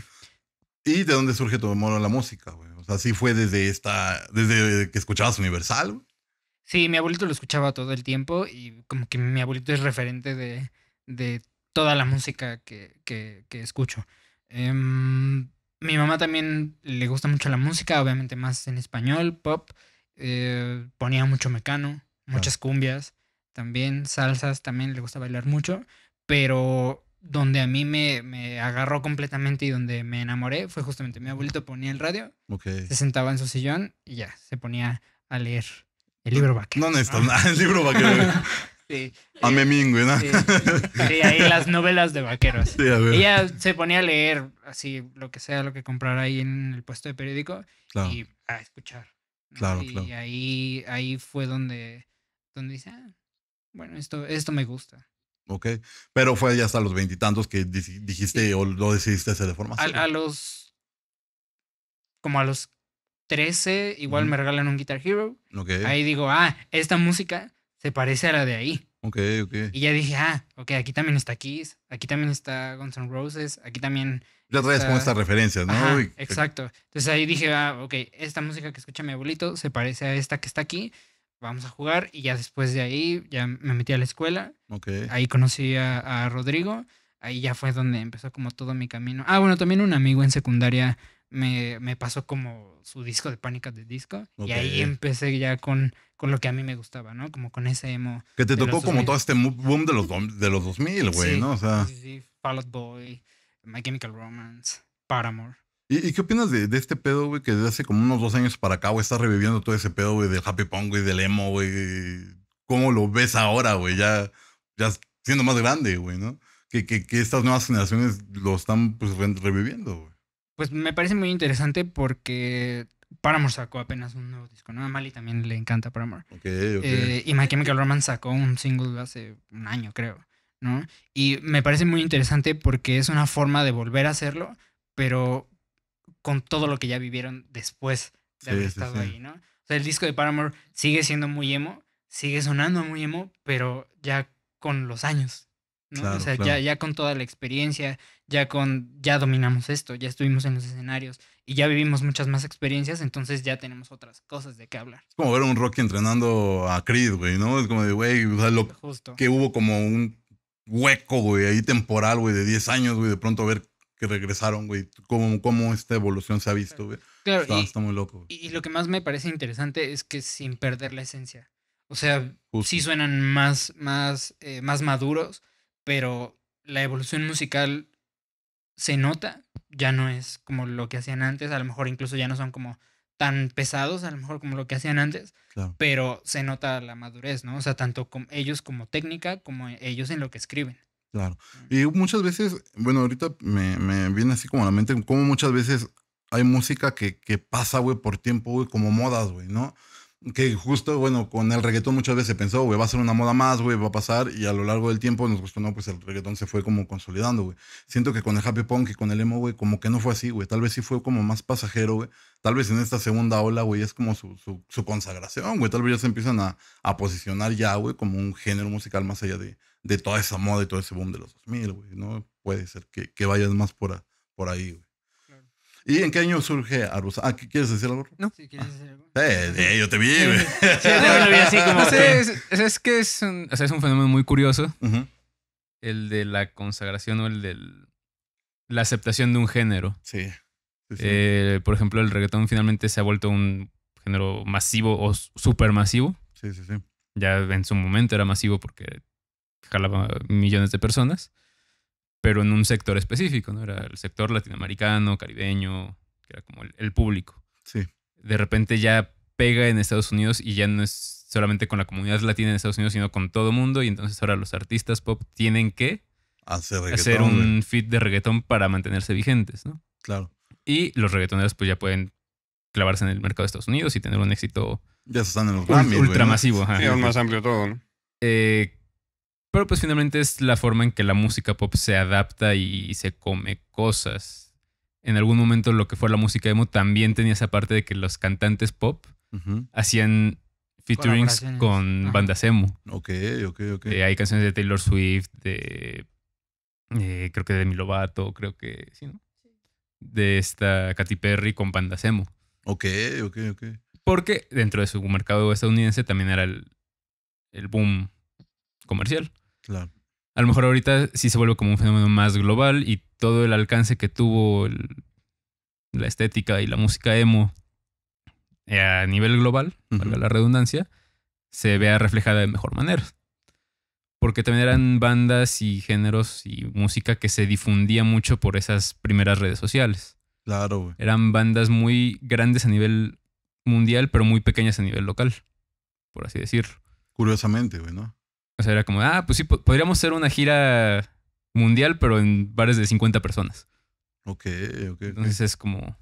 ¿Y de dónde surge tu amor a la música, güey? O sea, ¿sí fue desde esta, desde que escuchabas Universal? Sí, mi abuelito lo escuchaba todo el tiempo y como que mi abuelito es referente de, toda la música que, que, escucho. Em, mi mamá también le gusta mucho la música, obviamente más en español, pop. Eh, ponía mucho mecano, muchas cumbias, también salsas, también le gusta bailar mucho, pero donde a mí me, agarró completamente y donde me enamoré fue justamente mi abuelito ponía el radio, se sentaba en su sillón y ya, se ponía a leer el libro vaquero. No está nada, el libro vaquero. *laughs* sí. A mí ahí las novelas de vaqueros. Sí, a Ella se ponía a leer así lo que sea, lo que comprara ahí en el puesto de periódico y a escuchar. y ahí, ahí fue donde, donde dice, ah, bueno, esto, esto me gusta. Ok. Pero fue ya hasta los veintitantos que dijiste o lo decidiste hacer de forma a, los. Como a los 13, igual me regalan un Guitar Hero. Ok, Ahí digo, ah, esta música se parece a la de ahí. Ok, ok. Y ya dije, ah, ok, aquí también está Kiss, aquí también está Guns N' Roses, aquí también. Ya traes con estas referencias, ¿no? exacto. Entonces ahí dije, ah, ok, esta música que escucha mi abuelito se parece a esta que está aquí vamos a jugar y ya después de ahí ya me metí a la escuela. Okay. Ahí conocí a, Rodrigo, ahí ya fue donde empezó como todo mi camino. Ah, bueno, también un amigo en secundaria me, pasó como su disco de Pánica de Disco y ahí empecé ya con, con lo que a mí me gustaba, ¿no? Como con ese emo. Que te tocó como todo este boom de los, de los 2000, güey, ¿no? Sí, sí, Boy, My Chemical Romance, Paramore. ¿Y, qué opinas de, este pedo, güey, que desde hace como unos dos años para acá, güey, está reviviendo todo ese pedo, güey, del happy pong, güey, del emo, güey? ¿Cómo lo ves ahora, güey? Ya, ya siendo más grande, güey, ¿no? Que, que, estas nuevas generaciones lo están pues, reviviendo, güey. Pues me parece muy interesante porque Paramore sacó apenas un nuevo disco, ¿no? A Mali también le encanta Paramore. Ok, ok. Eh, y My Chemical sacó un single hace un año, creo, ¿no? Y me parece muy interesante porque es una forma de volver a hacerlo, pero con todo lo que ya vivieron después de haber estado ahí, ¿no? O sea, el disco de Paramore sigue siendo muy emo, sigue sonando muy emo, pero ya con los años, ¿no? o sea, ya, con toda la experiencia, ya con, ya dominamos esto, ya estuvimos en los escenarios y ya vivimos muchas más experiencias, entonces ya tenemos otras cosas de qué hablar. Es como ver a un Rocky entrenando a Creed, güey, ¿no? Es como de, güey, o sea, lo que hubo como un hueco, güey, ahí temporal, güey, de 10 años, güey, de pronto ver regresaron, güey, cómo, esta evolución se ha visto, Claro, está, muy loco. Y, lo que más me parece interesante es que sin perder la esencia. O sea, sí suenan más, más, eh, más maduros, pero la evolución musical se nota, ya no es como lo que hacían antes, a lo mejor incluso ya no son como tan pesados, a lo mejor como lo que hacían antes, pero se nota la madurez, ¿no? O sea, tanto ellos como técnica, como ellos en lo que escriben. Claro. Y muchas veces, bueno, ahorita me, viene así como a la mente, como muchas veces hay música que, pasa, güey, por tiempo, güey, como modas, güey, ¿no? Que justo, bueno, con el reggaetón muchas veces se pensó, güey, va a ser una moda más, güey, va a pasar, y a lo largo del tiempo nos gustó, no, pues el reggaetón se fue como consolidando, güey. Siento que con el happy punk y con el emo, güey, como que no fue así, güey. Tal vez sí fue como más pasajero, güey. Tal vez en esta segunda ola, güey, es como su, consagración, güey. Tal vez ya se empiezan a, a posicionar ya, güey, como un género musical más allá de, de toda esa moda y todo ese boom de los 2000, güey, ¿no? Puede ser que, que vayas más por, por ahí, güey. ¿Y en qué año surge Arusa? Ah, ¿quieres decir algo? No. Sí, ¿quieres decir algo? Eh, yo te vi, güey. Sí, sí, es, que es un, o sea, es un fenómeno muy curioso. El de la consagración o el de la aceptación de un género. Sí. Eh, por ejemplo, el reggaetón finalmente se ha vuelto un género masivo o supermasivo. Sí, sí, sí. Ya en su momento era masivo porque jalaba millones de personas, pero en un sector específico, ¿no? Era el sector latinoamericano, caribeño, que era como el, público. Sí. De repente ya pega en Estados Unidos y ya no es solamente con la comunidad latina en Estados Unidos, sino con todo el mundo. Y entonces ahora los artistas pop tienen que hacer, un fit de reggaetón para mantenerse vigentes, ¿no? Claro. Y los reggaetoneros pues ya pueden clavarse en el mercado de Estados Unidos y tener un éxito ya están en los ultramasivo. más amplio todo, ¿no? Eh, pero pues finalmente es la forma en que la música pop se adapta y se come cosas. En algún momento lo que fue la música emo también tenía esa parte de que los cantantes pop hacían featurings con bandas emo. Ok, ok, ok. Eh, hay canciones de Taylor Swift, de... Eh, creo que de Lovato, creo que... Sí, ¿no? De esta Katy Perry con bandas emo. Ok, ok, ok. Porque dentro de su mercado estadounidense también era el, el boom comercial. Claro. A lo mejor ahorita sí se vuelve como un fenómeno más global y todo el alcance que tuvo la estética y la música emo eh, a nivel global, valga la redundancia, se vea reflejada de mejor manera. Porque también eran bandas y géneros y música que se difundía mucho por esas primeras redes sociales. Claro, Eran bandas muy grandes a nivel mundial, pero muy pequeñas a nivel local, por así decir. Curiosamente, güey, ¿no? O sea, era como, ah, pues sí, podríamos hacer una gira mundial, pero en bares de 50 personas. Ok, ok. Entonces es como.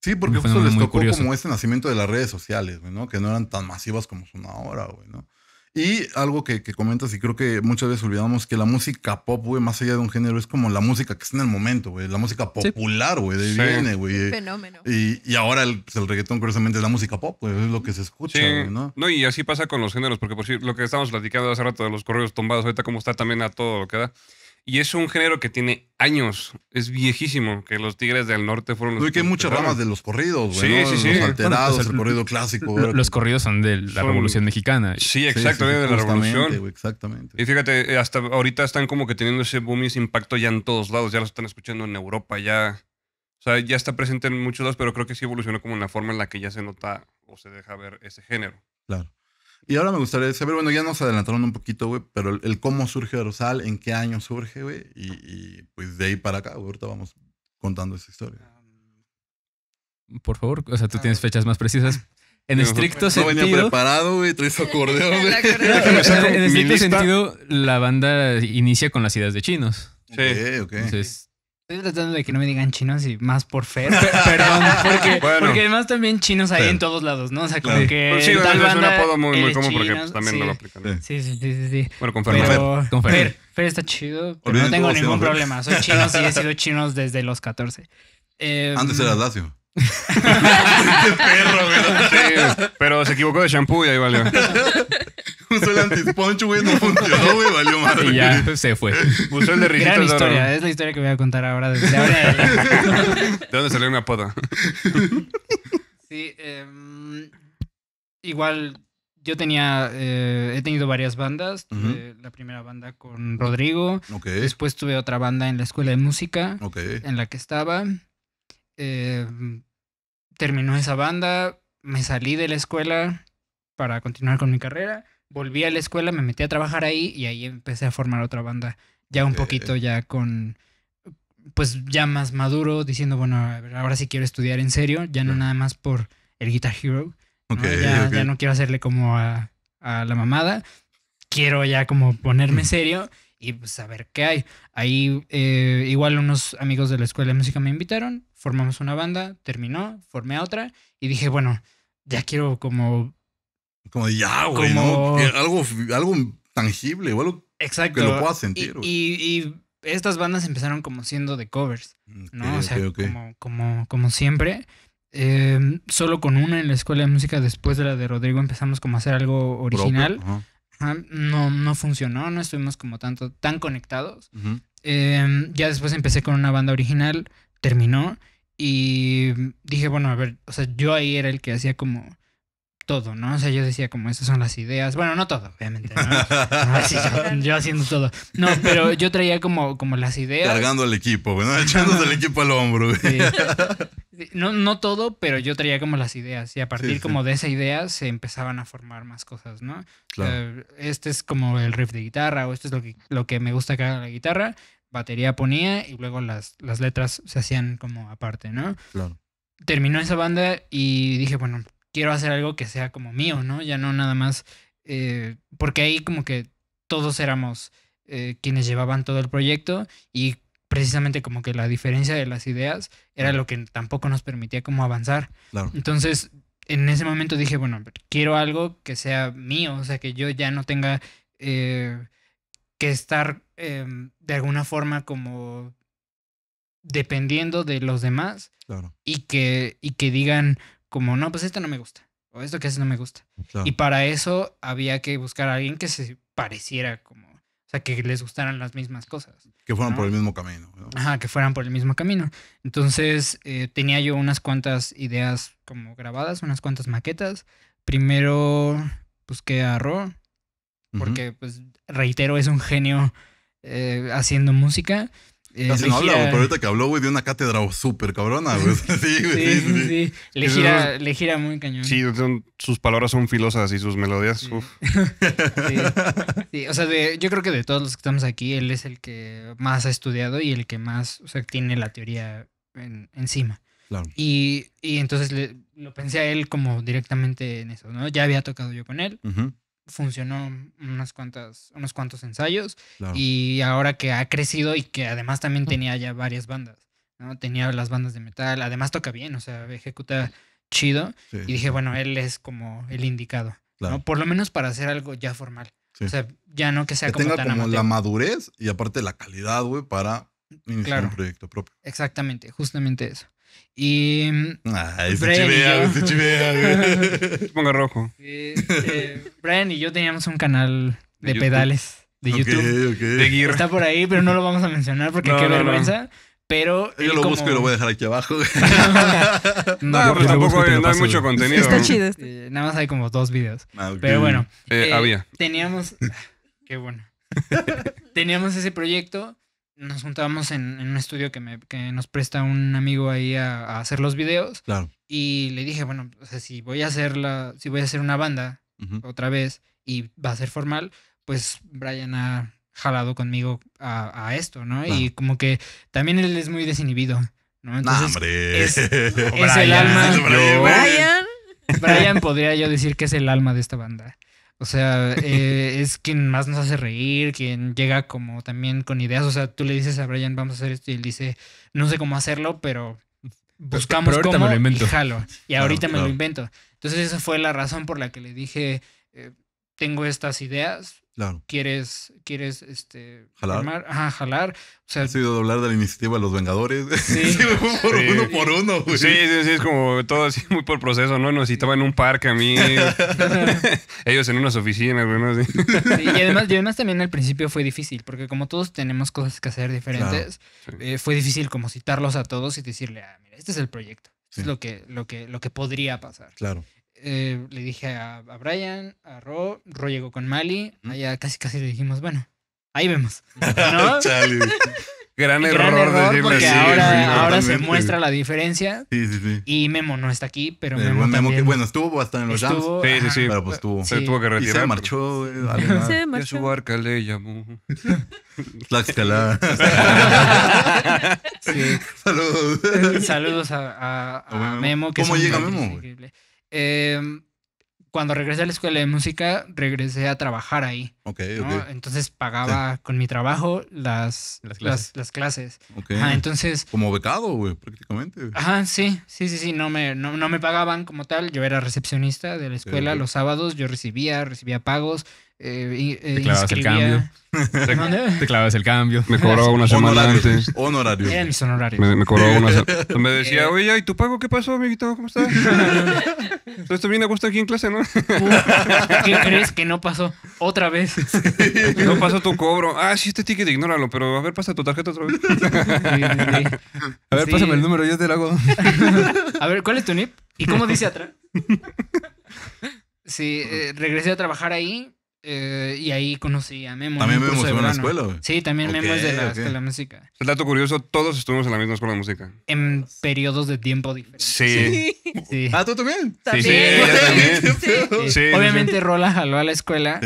Sí, porque eso les tocó curioso. como este nacimiento de las redes sociales, güey, ¿no? Que no eran tan masivas como son ahora, güey, ¿no? Y algo que, que, comentas y creo que muchas veces olvidamos que la música pop, güey, más allá de un género, es como la música que está en el momento, güey. La música popular, güey, de ahí viene, güey. Eh, fenómeno. Y, y ahora el, reggaetón, curiosamente, es la música pop, güey. Es lo que se escucha, güey, ¿no? No, y así pasa con los géneros, porque por si lo que estábamos platicando hace rato de los correos tumbados, ahorita cómo está también a todo lo que da. Y es un género que tiene años, es viejísimo, que los Tigres del Norte fueron los... Y que hay muchas ramas de los corridos, güey. Los alterados, pues, el, corrido clásico. los corridos son de la Revolución Mexicana. Sí, exacto, de la Revolución. exactamente. Y fíjate, eh, hasta ahorita están como que teniendo ese boom y ese impacto ya en todos lados, ya los están escuchando en Europa, ya... O sea, ya está presente en muchos lados, pero creo que sí evolucionó como en la forma en la que ya se nota o se deja ver ese género. Claro. Y ahora me gustaría saber, bueno, ya nos adelantaron un poquito, güey, pero el, cómo surge Rosal, en qué año surge, güey, y, pues de ahí para acá, ahorita vamos contando esa historia. Por favor, o sea, tú ah, tienes fechas más precisas. *laughs* En estricto sentido. No venía preparado, güey, traes acordeón, *laughs* güey. en estricto sentido, la banda inicia con las ideas de chinos. Sí, ok. Entonces, Estoy tratando de que no me digan chinos y más por fe. *laughs* perdón, porque, además también chinos hay en todos lados, ¿no? O sea, como que. Pues tal es banda, un apodo muy, muy común porque también sí. lo aplican. Sí, sí, sí, sí. Bueno, con Fer. con Fer. está chido, no tengo ningún problema. Soy chino y he *laughs* sido chinos desde los 14. Antes era em, dacio. Este perro, güey. pero se equivocó de shampoo y ahí valió. *laughs* Usó el antisponcho, güey, no funcionó, güey, valió madre. Y ya pues, se fue. Gran historia, es la historia que voy a contar ahora. Desde ahora. ¿De dónde salió mi apodo? *laughs* sí, em, igual yo tenía, eh, he tenido varias bandas. la primera banda con Rodrigo. Después tuve otra banda en la escuela de música en la que estaba. Em, terminó esa banda, me salí de la escuela para continuar con mi carrera, volví a la escuela, me metí a trabajar ahí y ahí empecé a formar otra banda, ya un poquito ya con, pues ya más maduro, diciendo, bueno, ahora sí quiero estudiar en serio, ya no nada más por el Guitar Hero, ya, no quiero hacerle como a, la mamada, quiero ya como ponerme *laughs* serio y pues a qué hay. Ahí eh, igual unos amigos de la escuela de música me invitaron, formamos una banda, terminó, formé otra y dije, bueno, ya quiero como... Como ya, güey, ¿no? Algo, algo tangible o algo que lo puedas sentir. Y, estas bandas empezaron como siendo de covers, ¿no? o sea, Como, como, siempre. Em, solo con una en la escuela de música después de la de Rodrigo empezamos como a hacer algo original. no, no funcionó, no estuvimos como tanto tan conectados. Em, ya después empecé con una banda original terminó y dije, bueno, a ver, o sea, yo ahí era el que hacía como todo, ¿no? O sea, yo decía como esas son las ideas. Bueno, no todo, obviamente, ¿no? *laughs* yo, haciendo todo. No, pero yo traía como, como las ideas. Cargando al equipo, ¿no? echándose el equipo al hombro. No, no todo, pero yo traía como las ideas. Y a partir como de esa idea se empezaban a formar más cosas, ¿no? Eh, este es como el riff de guitarra, o esto es lo que, lo que me gusta que haga la guitarra batería ponía y luego las, las letras se hacían como aparte, ¿no? Claro. Terminó esa banda y dije, bueno, quiero hacer algo que sea como mío, ¿no? Ya no nada más, eh, porque ahí como que todos éramos eh, quienes llevaban todo el proyecto y precisamente como que la diferencia de las ideas era lo que tampoco nos permitía como avanzar. Claro. Entonces, en ese momento dije, bueno, quiero algo que sea mío, o sea, que yo ya no tenga... Eh, que estar em, de alguna forma como dependiendo de los demás y, que, y que digan como, no, pues esto no me gusta o esto que haces no me gusta. Mm, y para eso había que buscar a alguien que se pareciera como, o sea, que les gustaran las mismas cosas. Que fueran por el mismo camino. Ajá, que fueran por el mismo camino. Entonces eh, tenía yo unas cuantas ideas como grabadas, unas cuantas maquetas. Primero busqué a Ro, porque, pues, reitero, es un genio eh, haciendo música. Eh, no pero ahorita que habló, güey, de una cátedra súper cabrona, güey. *laughs* sí, Sí, sí, Le, gira, muy cañón. Sí, sus palabras son filosas y sus melodías, Uf. *laughs* sí. o sea, yo creo que de todos los que estamos aquí, él es el que más ha estudiado y el que más, o sea, tiene la teoría encima. Claro. Y, entonces lo pensé a él como directamente en eso, ¿no? Ya había tocado yo con él funcionó unas cuantas, unos cuantos ensayos y ahora que ha crecido y que además también tenía ya varias bandas, ¿no? Tenía las bandas de metal, además toca bien, o sea, ejecuta chido y dije, bueno, él es como el indicado, Por lo menos para hacer algo ya formal. O sea, ya no que sea que tenga como la madurez y aparte la calidad, güey, para iniciar un proyecto propio. Exactamente, justamente eso. Y. Ay, ah, este este *laughs* ponga rojo. Eh, Brian y yo teníamos un canal de, pedales de YouTube. Okay. Está por ahí, pero no lo vamos a mencionar porque qué vergüenza. Pero. Yo lo busco y lo voy a dejar aquí abajo. *laughs* no, pero tampoco hay, no hay mucho contenido. Está chido. Eh, nada más hay como dos videos. Ah, Pero bueno. Eh, eh, teníamos. *laughs* qué bueno. teníamos ese proyecto nos juntábamos en, un estudio que, me, que, nos presta un amigo ahí a, hacer los videos. Y le dije, bueno, o sea, si voy a hacer la, si voy a hacer una banda otra vez y va a ser formal, pues Brian ha jalado conmigo a, esto, ¿no? Y como que también él es muy desinhibido, ¿no? Entonces, *laughs* Es, el alma. *laughs* Brian. Brian podría yo decir que es el alma de esta banda. O sea, eh, es quien más nos hace reír, quien llega como también con ideas. O sea, tú le dices a Brian, vamos a hacer esto, y él dice, no sé cómo hacerlo, pero pues, buscamos cómo me lo y ahorita me lo invento. Entonces esa fue la razón por la que le dije, eh, tengo estas ideas, Claro. Quieres, quieres, este, jalar. Ajá, jalar. O sea, ha sido doblar de la iniciativa Los Vengadores. *laughs* Sí. uno por uno, Sí, sí, sí, es como todo así, muy por proceso, ¿no? Nos citaban en un parque a mí. *laughs* Ellos en unas oficinas, güey, ¿no? y, además, además también al principio fue difícil, porque como todos tenemos cosas que hacer diferentes, eh, fue difícil como citarlos a todos y decirle, ah, mira, este es el proyecto. Es lo que, lo que, lo que podría pasar. Claro eh, le dije a, Brian, a Ro, Ro llegó con Mali, ya casi casi le dijimos, bueno, ahí vemos. *laughs* ¿No? Gran, Gran error, de porque ahora, ahora se muestra la diferencia. Sí, sí, sí. Y Memo no está aquí, pero Memo, bueno, estuvo hasta en los estuvo, jams. Sí, sí, sí. Pero pues tuvo. Se tuvo que retirar. Y se marchó. Pues, no Se marchó. su barca le llamó. escalada. *laughs* *laughs* sí. Saludos. Saludos a, a, Memo. ¿Cómo llega Memo? Increíble eh, cuando regresé a la escuela de música, regresé a trabajar ahí. Entonces pagaba con mi trabajo las, las clases. Las, entonces. Como becado, güey, prácticamente. Ajá, sí, sí, sí, sí. No me, no, me pagaban como tal. Yo era recepcionista de la escuela. Los sábados yo recibía, recibía pagos. Eh, eh, te clavas el cambio. ¿Dónde? Te clavas el cambio. Me cobraba una semana antes. Honorario. Me, una *laughs* Me decía, eh. oye, ¿y tu pago qué pasó, amiguito? ¿Cómo estás? *laughs* Esto viene a gusto aquí en clase, ¿no? *laughs* ¿Qué crees que no pasó? Otra vez. no pasó tu cobro. Ah, sí, este ticket, ignóralo, pero a ver, pasa tu tarjeta otra vez. A ver, pásame el número, yo te lo hago. a ver, ¿cuál es tu NIP? ¿Y cómo dice atrás? Sí, eh, regresé a trabajar ahí eh, y ahí conocí a Memo. También Memo estuvo en la escuela, Sí, también Memo es de la escuela de música. El dato curioso, todos estuvimos en la misma escuela de música. En periodos de tiempo diferentes. Sí. Ah, ¿tú también? Sí, Obviamente Rola jaló a la escuela.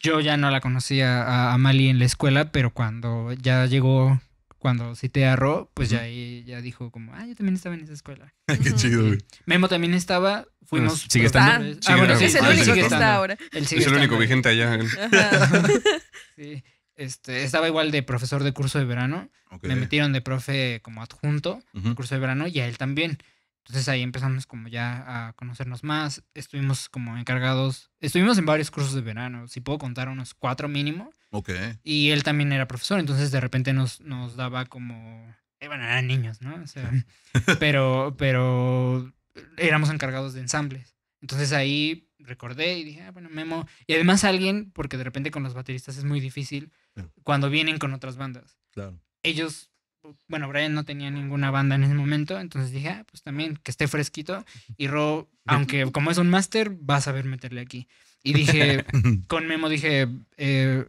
Yo ya no la conocía a, a Mali en la escuela, pero cuando ya llegó cuando cité a Ro, pues ya, ahí, ya dijo como, ah, yo también estaba en esa escuela. *laughs* Qué chido, Memo también estaba, fuimos... ¿Sigue estando? Ah, sí, es el único que está ahora. es el único vigente allá. ¿eh? *laughs* sí, este, estaba igual de profesor de curso de verano. Me metieron de profe como adjunto curso de verano y a él también. Entonces ahí empezamos como ya a conocernos más. Estuvimos como encargados, estuvimos en varios cursos de verano, si puedo contar unos cuatro mínimo. Ok. Y él también era profesor, entonces de repente nos, nos daba como... Eh, bueno, eran niños, ¿no? O sea, *laughs* pero, pero éramos encargados de ensambles. Entonces ahí recordé y dije, ah, bueno, Memo. Y además alguien, porque de repente con los bateristas es muy difícil cuando vienen con otras bandas. Claro. Ellos, bueno, Brian no tenía ninguna banda en ese momento, entonces dije, ah, pues también que esté fresquito. Y Ro, *laughs* aunque como es un máster, va a saber meterle aquí. Y dije, *laughs* con Memo dije, eh,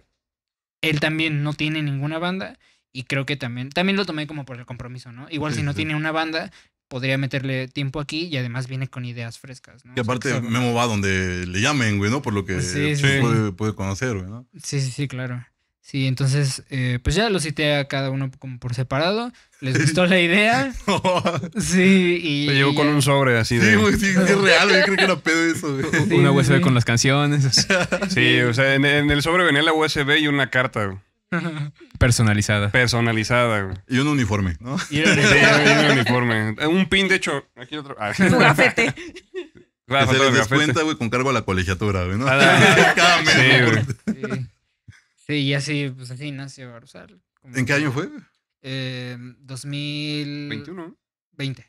él también no tiene ninguna banda y creo que también, también lo tomé como por el compromiso, ¿no? Igual si no tiene una banda, podría meterle tiempo aquí y además viene con ideas frescas, ¿no? Y aparte me Memo va donde le llamen, güey, ¿no? Por lo que pues puede, conocer, ¿no? Sí, sí, sí, claro. Sí, entonces, eh, pues ya lo cité a cada uno como por separado. Les gustó *laughs* la idea. *laughs* Sí, y. Me llegó con un sobre así de. Sí, güey, sí, es real, yo creo que era pedo eso, güey. una USB con las canciones. *laughs* Sí, o sea, en, el sobre venía la USB y una carta, Personalizada. Personalizada, güey. Y un uniforme, ¿no? Y un uniforme. un pin, de hecho, aquí otro. Ah. Un gafete. se les descuenta, güey, con cargo a la colegiatura, güey, ¿no? güey. Sí. Sí, y así, pues así nació Barusal. ¿En qué año fue? Eh, 2021. 20.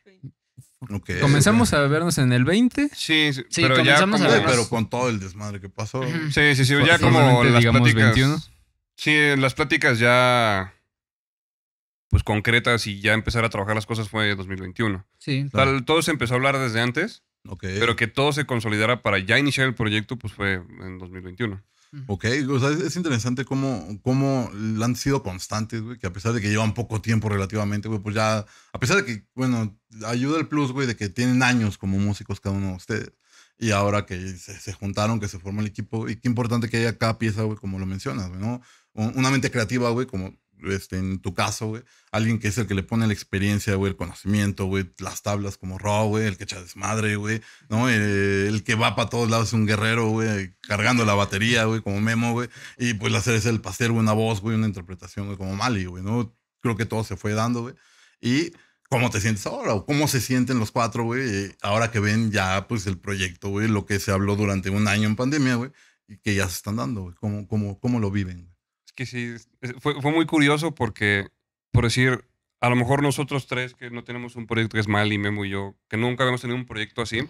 Comenzamos a vernos en el 20. Sí, sí, pero ya pero con todo el desmadre que pasó. Sí, sí, sí, ya pues, como las pláticas. Sí, las pláticas ya pues concretas y ya empezar a trabajar las cosas fue 2021. Sí. todo se empezó a hablar desde antes, okay. pero que todo se consolidara para ya iniciar el proyecto pues fue en 2021. Ok, es, interesante cómo, cómo han sido constantes, güey, que a pesar de que llevan poco tiempo relativamente, güey, pues ya, a pesar de que, bueno, ayuda el plus, güey, de que tienen años como músicos cada uno de ustedes. Y ahora que se, se juntaron, que se formó el equipo, y qué importante que haya cada pieza, güey, como lo mencionas, güey, ¿no? Una mente creativa, güey, como este, en tu caso, güey, alguien que es el que le pone la experiencia, güey, el conocimiento, güey, las tablas como Raw, güey, el que echa desmadre, güey, ¿no? Eh, el que va para todos lados es un guerrero, güey, cargando la batería, güey, como Memo, güey, y pues la cereza el pastel, güey, una voz, güey, una interpretación, güey, como Mali, güey, ¿no? Creo que todo se fue dando, güey. Y cómo te sientes ahora o cómo se sienten los cuatro, güey, ahora que ven ya, pues, el proyecto, güey, lo que se habló durante un año en pandemia, güey, y que ya se están dando, güey, ¿Cómo, cómo, cómo lo viven, güey? que sí, fue, muy curioso porque, por decir, a lo mejor nosotros tres que no tenemos un proyecto que es Mal y Memo y yo, que nunca habíamos tenido un proyecto así,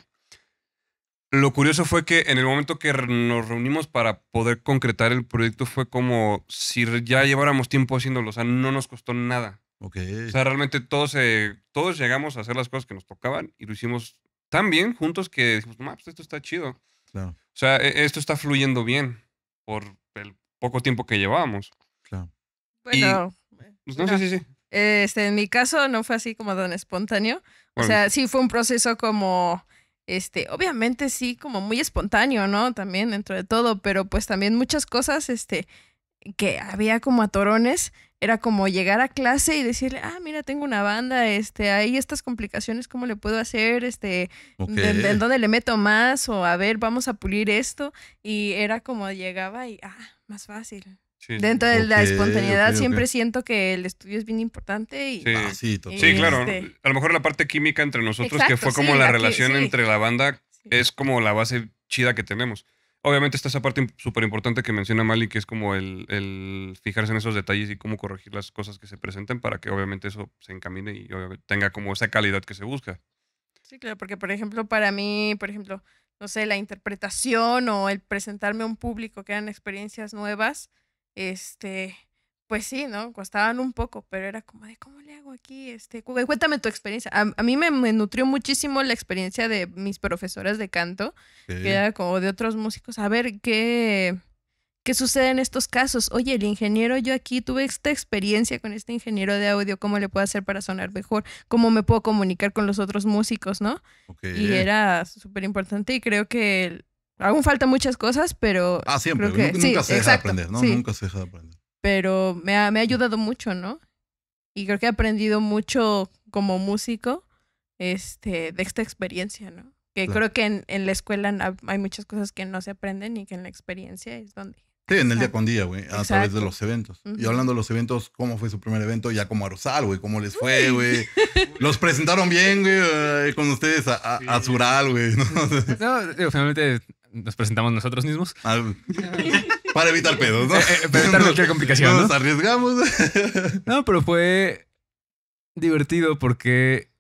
lo curioso fue que en el momento que nos reunimos para poder concretar el proyecto fue como si ya lleváramos tiempo haciéndolo, o sea, no nos costó nada. O sea, realmente todos, eh, todos llegamos a hacer las cosas que nos tocaban y lo hicimos tan bien juntos que dijimos, no, pues, esto está chido. O sea, e-, esto está fluyendo bien por, poco tiempo que llevábamos. Claro. Bueno, eh, pues, no, sí. Este, en mi caso no fue así como tan espontáneo. O sea, sí fue un proceso como, este, obviamente sí, como muy espontáneo, ¿no? También dentro de todo, pero pues también muchas cosas, este, que había como a torones, era como llegar a clase y decirle, ah, mira, tengo una banda, este, hay estas complicaciones, ¿cómo le puedo hacer? Este, ¿en dónde le meto más? O a ver, vamos a pulir esto. Y era como llegaba y, ah, más fácil. Dentro de la espontaneidad siempre siento que el estudio es bien importante y... Sí, sí, claro. Este A lo mejor la parte química entre nosotros, que fue como la relación entre la banda, es como la base chida que tenemos. Obviamente está esa parte súper importante que menciona Mali, que es como el, el, fijarse en esos detalles y cómo corregir las cosas que se presenten para que obviamente eso se encamine y tenga como esa calidad que se busca. Sí, claro, porque por ejemplo, para mí, por ejemplo, no sé, la interpretación o el presentarme a un público, que eran experiencias nuevas, este, pues sí, ¿no? Costaban un poco, pero era como de, ¿cómo le hago aquí? Este, cuéntame tu experiencia. A, mí me, nutrió muchísimo la experiencia de mis profesoras de canto, que era como de otros músicos. A ver, ¿qué, ¿Qué sucede en estos casos? Oye, el ingeniero, yo aquí tuve esta experiencia con este ingeniero de audio, ¿cómo le puedo hacer para sonar mejor? ¿Cómo me puedo comunicar con los otros músicos, no? Y era súper importante y creo que aún falta muchas cosas, pero... Ah, siempre, nunca, se deja de aprender, ¿no? Nunca se deja de aprender. Pero me ha, ayudado mucho, ¿no? Y creo que he aprendido mucho como músico este, de esta experiencia, ¿no? Que creo que en la escuela hay muchas cosas que no se aprenden y que en la experiencia es donde Sí, en el día con día, güey, a través de los eventos. Y hablando de los eventos, ¿cómo fue su primer evento? Ya como Arosal, güey, ¿cómo les fue, güey? los presentaron bien, güey, eh, con ustedes a, Azural, güey. ¿no? *laughs* finalmente nos presentamos nosotros mismos. Ah, para evitar pedos, ¿no? Eh, eh, para evitar cualquier complicación. Nos arriesgamos. *laughs* no, pero fue divertido porque,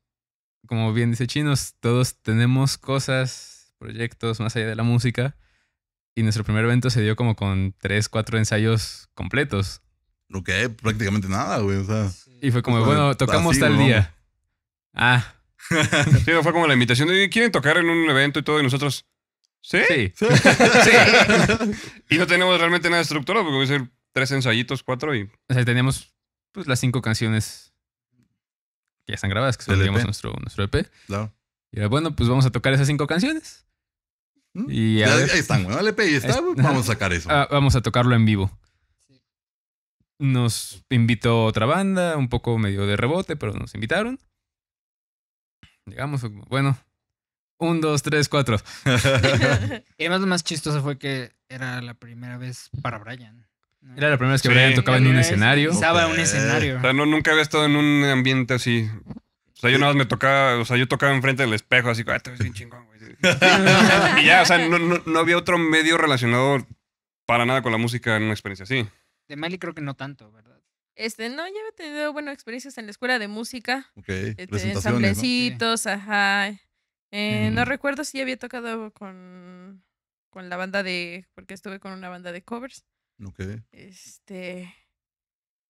como bien dice Chinos, todos tenemos cosas, proyectos más allá de la música y nuestro primer evento se dio como con tres, cuatro ensayos completos. Lo que prácticamente nada, güey. O sea, y fue como, bueno, tocamos hasta tal día. Ah. sí, fue como la invitación de, ¿quieren tocar en un evento y todo? Y nosotros, ¿sí? Sí. *laughs* y no tenemos realmente nada estructurado porque voy a ser tres ensayitos, cuatro y... O sea, teníamos pues las cinco canciones que ya están grabadas, que subimos e nuestro, nuestro EP. Claro. Y era, bueno, pues vamos a tocar esas cinco canciones. Mm. Y ahí *laughs* están, vamos a sacar eso. Ah, vamos a tocarlo en vivo. Nos invitó otra banda, un poco medio de rebote, pero nos invitaron. Llegamos, bueno, un, dos, tres, cuatro. *laughs* y además lo más chistoso fue que era la primera vez para Brian. Era la primera vez que Brian tocaba en un escenario. Estaba en un escenario. O sea, no, nunca había estado en un ambiente así. O sea, yo nada más me tocaba, o sea, yo tocaba enfrente del espejo, así, ah, te ves bien chingón, güey. *laughs* y ya, o sea, no, había otro medio relacionado para nada con la música en una experiencia así. De Miley creo que no tanto, ¿verdad? Este, no, ya he tenido, buenas experiencias en la escuela de música. Ok, este, presentaciones, ¿no? ajá. Eh, no recuerdo si había tocado con, con la banda de, porque estuve con una banda de covers. Ok. Este,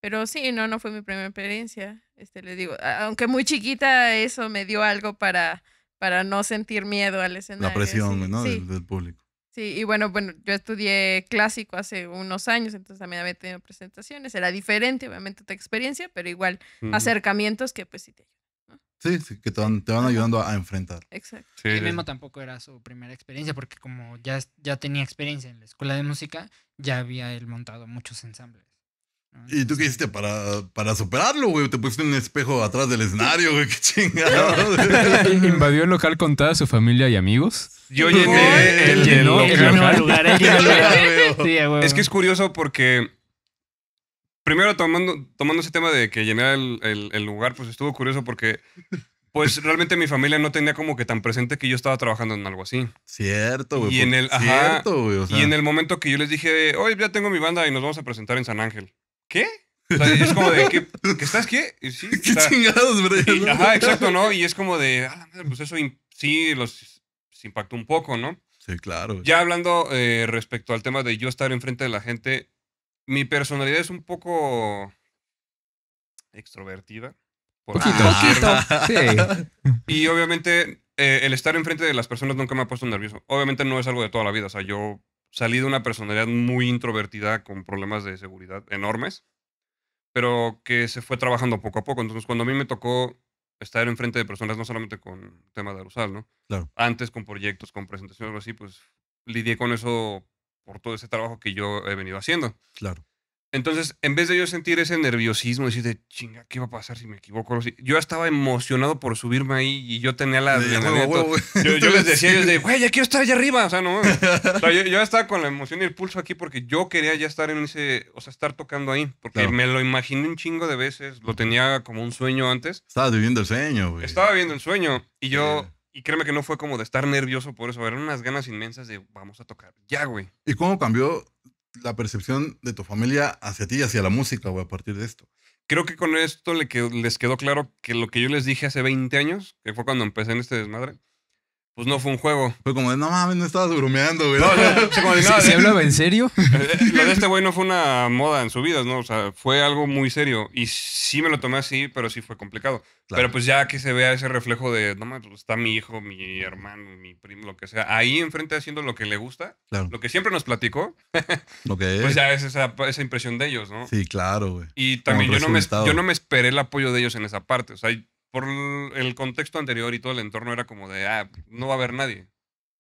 pero sí, no, no fue mi primera experiencia. Este, le digo, aunque muy chiquita, eso me dio algo para para no sentir miedo al escenario. La presión, ¿no? Del, público. Sí, y bueno, bueno, yo estudié clásico hace unos años, entonces también había tenido presentaciones. Era diferente, obviamente, tu experiencia, pero igual acercamientos que pues sí te ayudan. Sí, que te van, ayudando a, enfrentar. Exacto. y mismo tampoco era su primera experiencia, porque como ya, ya tenía experiencia en la escuela de música, ya había él montado muchos ensambles. ¿Y tú qué hiciste para, para superarlo, güey? Te pusiste un espejo atrás del escenario, güey. Qué *laughs* chingado. Invadió el local con toda su familia y amigos. Yo llené el, lugar. *laughs* es que es curioso porque. Primero, tomando, tomando ese tema de que llené el, lugar, pues estuvo curioso porque pues *laughs* realmente mi familia no tenía como que tan presente que yo estaba trabajando en algo así. Cierto, güey. Y, y en el momento que yo les dije, hoy ya tengo mi banda y nos vamos a presentar en San Ángel. ¿qué? O sea, es como de, que estás qué? *laughs* ¿Qué chingados, bro? *laughs* ajá, exacto, ¿no? Y es como de, ah, pues eso sí los pues, impactó un poco, ¿no? Sí, claro. Ya hablando eh, respecto al tema de yo estar enfrente de la gente, mi personalidad es un poco extrovertida. por Poquito, poquito. Sí. *laughs* Y obviamente eh, el estar enfrente de las personas nunca me ha puesto nervioso. Obviamente no es algo de toda la vida. O sea, yo salí de una personalidad muy introvertida con problemas de seguridad enormes, pero que se fue trabajando poco a poco. Entonces, cuando a mí me tocó estar enfrente de personas, no solamente con tema de Arusal, ¿no? Claro. Antes con proyectos, con presentaciones, algo así, pues lidié con eso por todo ese trabajo que yo he venido haciendo. Claro. Entonces, en vez de yo sentir ese nerviosismo, decir de chinga, ¿qué va a pasar si me equivoco? Yo estaba emocionado por subirme ahí y yo tenía la. Yo, les decía, yo de, *laughs* güey, ya quiero estar allá arriba. O sea, no. *laughs* yo, estaba con la emoción y el pulso aquí porque yo quería ya estar en ese. O sea, estar tocando ahí. Porque me lo imaginé un chingo de veces. Lo tenía como un sueño antes. Estaba viviendo el sueño, güey. Estaba viviendo el sueño. Y yo. Y créeme que no fue como de estar nervioso por eso. Eran unas ganas inmensas de vamos a tocar. Ya, güey. ¿Y cómo cambió la percepción de tu familia hacia ti y hacia la música, o a partir de esto. Creo que con esto les quedó claro que lo que yo les dije hace 20 años, que fue cuando empecé en este desmadre, pues no fue un juego. Fue como de, no mames, no estabas bromeando, güey. No, *laughs* ¿Se, en serio? *laughs* Lo de este güey no fue una moda en su vida, ¿no? O sea, fue algo muy serio. Y sí me lo tomé así, pero sí fue complicado. Pero pues ya que se vea ese reflejo de, no mames, pues, está mi hijo, mi hermano, mi primo, lo que sea, ahí enfrente haciendo lo que le gusta, lo que siempre nos platicó, *laughs* pues ya es esa, esa, impresión de ellos, ¿no? Sí, claro, güey. Y también yo no, me, yo no me esperé el apoyo de ellos en esa parte. O sea, por el contexto anterior y todo el entorno era como de, ah, no va a haber nadie.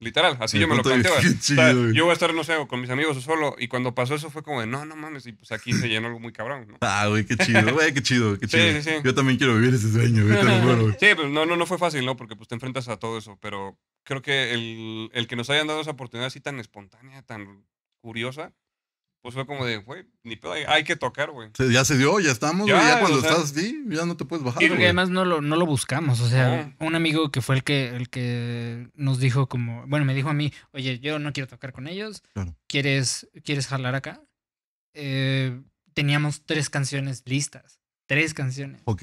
Literal, así yo me lo planteaba. *laughs* yo voy a estar, no sé, con mis amigos o solo. Y cuando pasó eso fue como de, no, no mames. Y pues aquí se llenó algo muy cabrón, ¿no? Ah, güey, qué chido, *laughs* güey, qué chido, qué chido. yo también quiero vivir ese sueño, güey, Sí, pues no, no, no fue fácil, ¿no? Porque pues te enfrentas a todo eso. Pero creo que el, el que nos hayan dado esa oportunidad así tan espontánea, tan curiosa, pues fue como de, güey, ni pedo, hay, que tocar, güey. Ya se dio, ya estamos, ya, cuando estás así, ya no te puedes bajar. Y además no lo, no lo buscamos, o sea, un amigo que fue el que, el que nos dijo como, bueno, me dijo a mí, oye, yo no quiero tocar con ellos, ¿quieres, ¿quieres jalar acá? Eh, teníamos tres canciones listas. Tres canciones. Ok.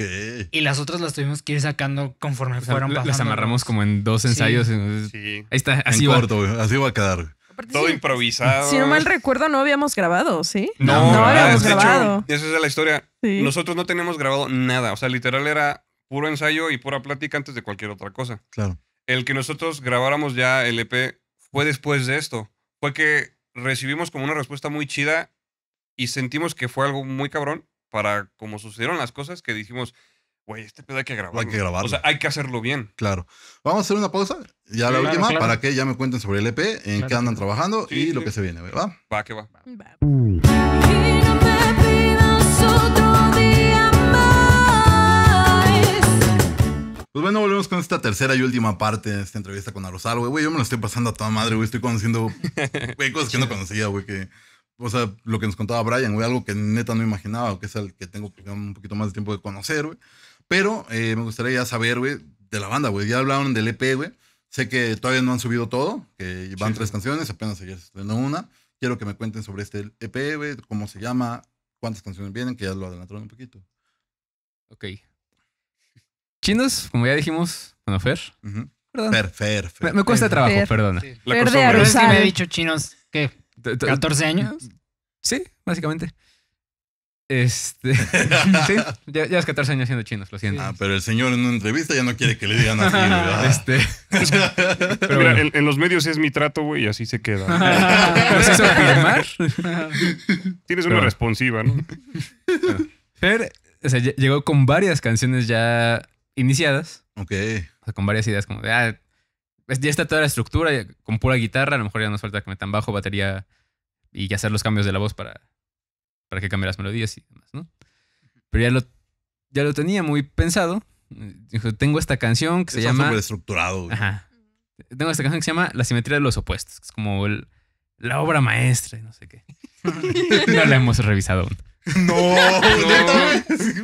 Y las otras las tuvimos que ir sacando conforme fueron pasando. Las amarramos como en dos ensayos. Sí. En, Ahí está. Así corto, Así va a quedar todo improvisado. Si no mal recuerdo, no habíamos grabado, ¿sí? No, no habíamos esa es la historia. Nosotros no teníamos grabado nada. O sea, literal era puro ensayo y pura plática antes de cualquier otra cosa. Claro. El que nosotros grabáramos ya el EP fue después de esto. Fue que recibimos como una respuesta muy chida y sentimos que fue algo muy cabrón para como sucedieron las cosas que dijimos, güey, este pedo hay que grabarlo. Hay que grabarlo. O sea, hay que hacerlo bien. Claro. Vamos a hacer una pausa, ya la última, para que ya me cuenten sobre el EP, en qué andan trabajando y lo que se viene, ¿va? Va, que va. Pues bueno, volvemos con esta tercera y última parte de esta entrevista con Arosal, güey. Yo me lo estoy pasando a toda madre, güey. Estoy conociendo *laughs* güey, cosas que no conocía, güey. o sea, lo que nos contaba Brian, güey, algo que neta no imaginaba, que es el que tengo un poquito más de tiempo de conocer, güey. Pero eh, me gustaría ya saber, güey, de la banda, güey. Ya hablaron del EP, güey. Sé que todavía no han subido todo, que van tres canciones, apenas ayer se estrenó una. Quiero que me cuenten sobre este EP, güey, cómo se llama, cuántas canciones vienen, que ya lo adelantaron un poquito. Ok. Chinos, como ya dijimos, bueno, Fer. Fer, Fer, Fer, Me, cuesta trabajo, perdona. La Fer me ha dicho chinos, ¿qué? ¿14 años? Sí, básicamente. Este, *laughs* sí, ya, ya es 14 años siendo chinos, lo siento. Ah, pero el señor en una entrevista ya no quiere que le digan así, ¿verdad? Este, pero en, los medios es mi trato, güey, y así se queda. firmar? Tienes una responsiva, ¿no? Fer llegó con varias canciones ya iniciadas. Ok. O sea, con varias ideas como de, ah, ya está toda la estructura, con pura guitarra, a lo mejor ya nos falta que metan bajo, batería y hacer los cambios de la voz para para que cambie las melodías y demás, ¿no? Pero ya lo, ya lo tenía muy pensado. Dijo, tengo esta canción que se llama... estructurado. Ajá. Tengo esta canción que se llama La simetría de los opuestos, es como el, la obra maestra y no sé qué. *laughs* no la hemos revisado aún. *laughs* No, no.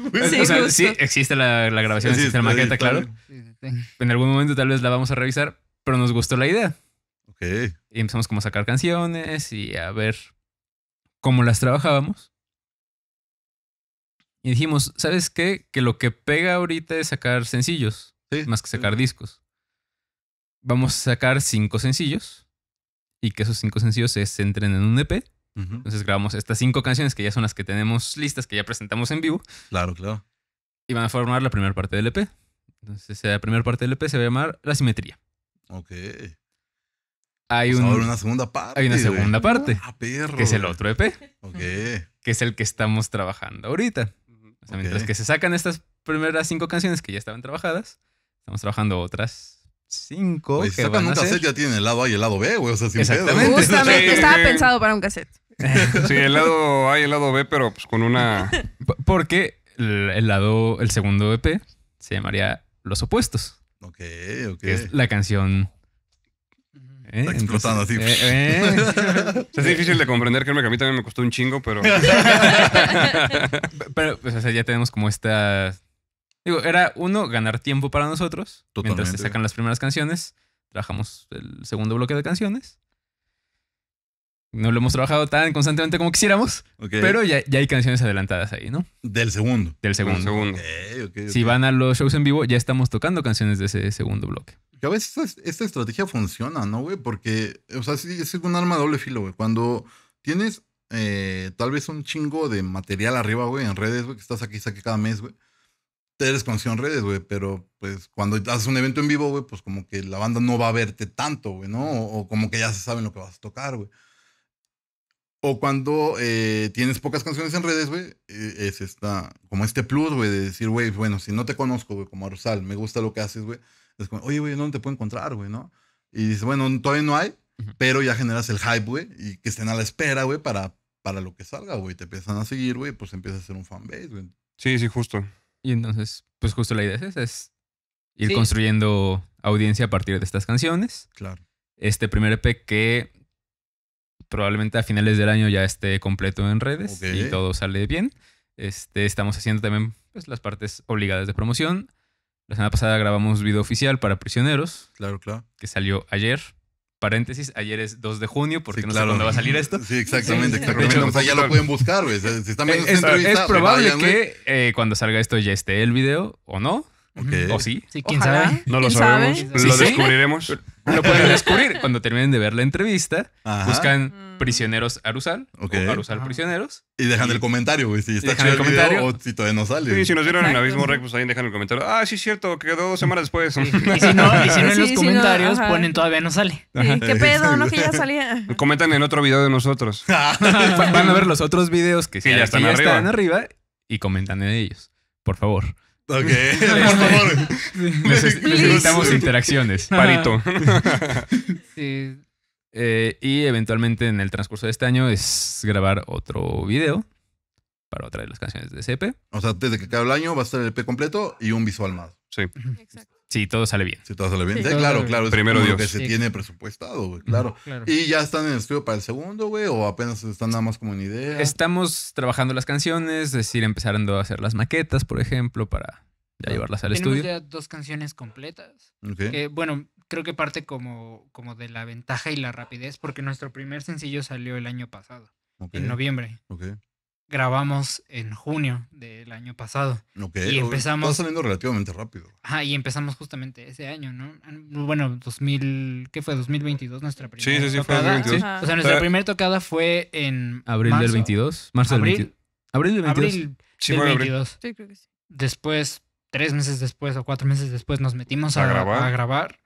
o sea, sí, existe la, grabación, existe, la maqueta, claro. En algún momento tal vez la vamos a revisar, pero nos gustó la idea. Ok. Y empezamos como a sacar canciones y a ver cómo las trabajábamos. Y dijimos, ¿sabes qué? Que lo que pega ahorita es sacar sencillos, más que sacar discos. Vamos a sacar cinco sencillos y que esos cinco sencillos se centren en un EP. Entonces grabamos estas cinco canciones que ya son las que tenemos listas, que ya presentamos en vivo. Claro, claro. Y van a formar la primera parte del EP. Entonces, la primera parte del EP se va a llamar La Simetría. Ok. Hay, una segunda parte. Hay una segunda parte. Ah, que es el otro EP. Ok. Que es el que estamos trabajando ahorita mientras que se sacan estas primeras cinco canciones que ya estaban trabajadas, estamos trabajando otras cinco. Si que sacan un cassette, ya tienen el lado A y el lado B, güey. O sea, sin Exactamente. Justamente, estaba pensado para un cassette. *laughs* Sí, el lado A y el lado B, pero pues con una. Porque el, lado, el segundo EP se llamaría Los Opuestos. Ok, ok. Que es la canción ¿Eh? Está explotando así. ¿eh? ¿Eh? *laughs* es difícil de comprender, que a mí también me costó un chingo, pero. *laughs* pero, pues, ya tenemos como esta. Digo, era uno, ganar tiempo para nosotros. Totalmente. Mientras se sacan las primeras canciones, trabajamos el segundo bloque de canciones no lo hemos trabajado tan constantemente como quisiéramos, pero ya, hay canciones adelantadas ahí, ¿no? Del segundo. Del segundo. si van a los shows en vivo, ya estamos tocando canciones de ese segundo bloque. Que a veces esta, estrategia funciona, ¿no, güey? Porque, o sea, sí, es un arma doble filo, güey. Cuando tienes eh, tal vez un chingo de material arriba, güey, en redes, güey, que estás aquí, saque cada mes, güey. Te eres en redes, güey, pero pues cuando haces un evento en vivo, güey, pues como que la banda no va a verte tanto, güey, ¿no? O, o como que ya se saben lo que vas a tocar, güey. O cuando eh, tienes pocas canciones en redes, güey, eh, es esta, como este plus, güey, de decir, güey, bueno, si no te conozco, güey, como Arsal, me gusta lo que haces, güey, oye, güey, ¿dónde te puedo encontrar, güey, no? Y dices, bueno, todavía no hay, pero ya generas el hype, güey, y que estén a la espera, güey, para, para lo que salga, güey, te empiezan a seguir, güey, pues empiezas a ser un fanbase, güey. Sí, sí, justo. Y entonces, pues justo la idea es es ir construyendo audiencia a partir de estas canciones. Claro. Este primer EP que probablemente a finales del año ya esté completo en redes y todo sale bien. Este, estamos haciendo también pues, las partes obligadas de promoción. La semana pasada grabamos video oficial para Prisioneros. Claro, claro. Que salió ayer. Paréntesis, ayer es 2 de junio, porque no sabemos sé cuándo va a salir esto. Sí, exactamente. exactamente. o sea, ya lo pueden buscar, Si están viendo es, probable que eh, cuando salga esto ya esté el video o no. O sí. ¿quién sabe? No lo sabemos. Lo descubriremos. *laughs* Lo pueden *laughs* descubrir cuando terminen de ver la entrevista. Buscan mm. prisioneros Arusal o Arusal ah. prisioneros. Y dejan el comentario, Si está chido o si todavía no sale. si nos vieron en Abismo Rec, pues ahí dejan el comentario. Ah, sí, cierto, quedó dos semanas después. *laughs* Y si no, y si no en los comentarios ponen todavía no sale. ¿Qué pedo? No, que ya salía. *laughs* Comentan en otro video de nosotros. Ah. Van a ver los otros videos que, sí, ya, están, están arriba y comentan en ellos. Por favor. Ok. *laughs* favor. necesitamos interacciones. Parito. *laughs* Eh, y eventualmente en el transcurso de este año es grabar otro video para otra de las canciones de CP. O sea, desde que el año va a estar el EP completo y un visual más. Sí. Exacto sí, todo sale bien. sí, todo sale bien. claro, claro. Primero Dios. que se tiene presupuestado, güey. Claro. Y ya están en el estudio para el segundo, güey, o apenas están nada más como en idea. Estamos trabajando las canciones, es decir, empezando a hacer las maquetas, por ejemplo, para ya ah. llevarlas al estudio. Tenemos ya dos canciones completas. Eh, bueno, creo que parte como, como de la ventaja y la rapidez, porque nuestro primer sencillo salió el año pasado, en noviembre. ok grabamos en junio del año pasado. y empezamos. Está saliendo relativamente rápido. ah y empezamos justamente ese año, ¿no? Ah, bueno, 2000. ¿Qué fue? 2022, nuestra primera sí, sí, sí, Fue 2022. O sea, nuestra primera tocada fue en. Abril del 22. Marzo del 22. Abril del 22. Abril Sí, creo que sí. Después, tres meses después o cuatro meses después, nos metimos a, grabar.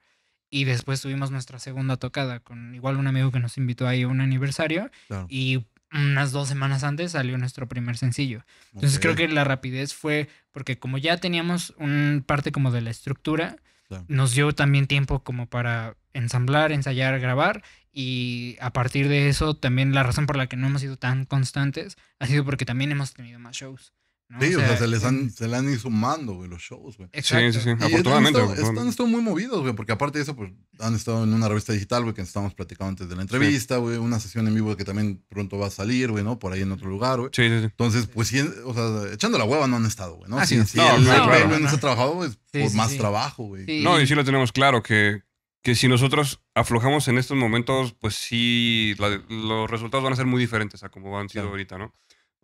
y después tuvimos nuestra segunda tocada con igual un amigo que nos invitó ahí a un aniversario claro. y unas dos semanas antes salió nuestro primer sencillo. Entonces creo que la rapidez fue porque como ya teníamos un parte como de la estructura, nos dio también tiempo como para ensamblar, ensayar, grabar y a partir de eso también la razón por la que no hemos sido tan constantes ha sido porque también hemos tenido más shows. Sí, o sea, se, les han, le han ido sumando, güey, los shows, güey. Sí, sí, sí. Afortunadamente. Están, muy movidos, güey, porque aparte de eso, pues han estado en una revista digital, güey, que estábamos platicando antes de la entrevista, güey, una sesión en vivo que también pronto va a salir, güey, ¿no? Por ahí en otro lugar, güey. Sí, sí, sí. Entonces, pues sí, o sea, echando la hueva no han estado, güey, ¿no? Así ah, sí, sí, no, no, no se trabajado, por más trabajo, güey. No, y sí lo tenemos claro que que si nosotros aflojamos en estos momentos, pues sí, los resultados van a ser muy diferentes a como han sido ahorita, ¿no?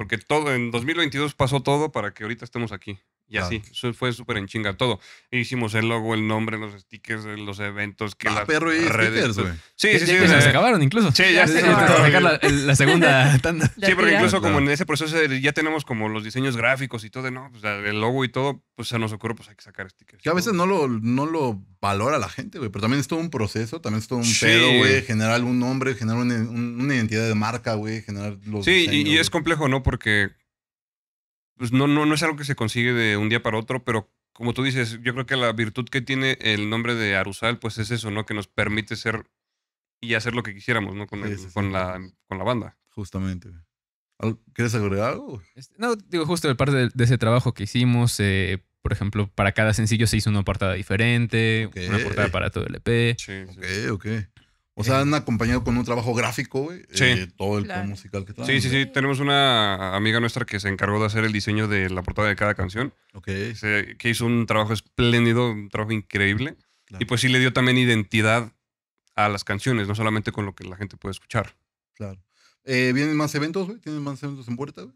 Porque todo, en 2022 pasó todo para que ahorita estemos aquí. Y así, fue súper en chinga todo. hicimos el logo, el nombre, los stickers, eh, los eventos. Que ah, perro y redes, güey. Sí, sí, sí. se, eh, acabaron incluso. Sí, ya se la, segunda *laughs* *laughs* tanda. Sí, porque incluso como en ese proceso ya tenemos como los diseños gráficos y todo, ¿no? O sea, el logo y todo, pues se nos ocurrió, pues hay que sacar stickers. Que a veces no lo, no lo valora la gente, güey. Pero también es todo un proceso, también es todo un pedo, güey. Generar un nombre, generar una, identidad de marca, güey. Generar los. Sí, y es complejo, ¿no? Porque pues no, no, no es algo que se consigue de un día para otro, pero como tú dices, yo creo que la virtud que tiene el nombre de Arusal, pues es eso, ¿no? Que nos permite ser y hacer lo que quisiéramos, ¿no? Con, la, con la banda. Justamente. ¿Quieres agregar algo? Este, no, digo, justo el parte de, ese trabajo que hicimos, eh, por ejemplo, para cada sencillo se hizo una portada diferente, una portada para todo el EP. Sí, ok, ok. O sea, eh. han acompañado con un trabajo gráfico, güey. Eh, todo el musical que traen. Sí, sí, sí. Tenemos una amiga nuestra que se encargó de hacer el diseño de la portada de cada canción. Ok. que hizo un trabajo espléndido, un trabajo increíble. Y pues sí le dio también identidad a las canciones, no solamente con lo que la gente puede escuchar. Claro. Eh, ¿Vienen más eventos, güey? ¿Tienen más eventos en puerta, güey?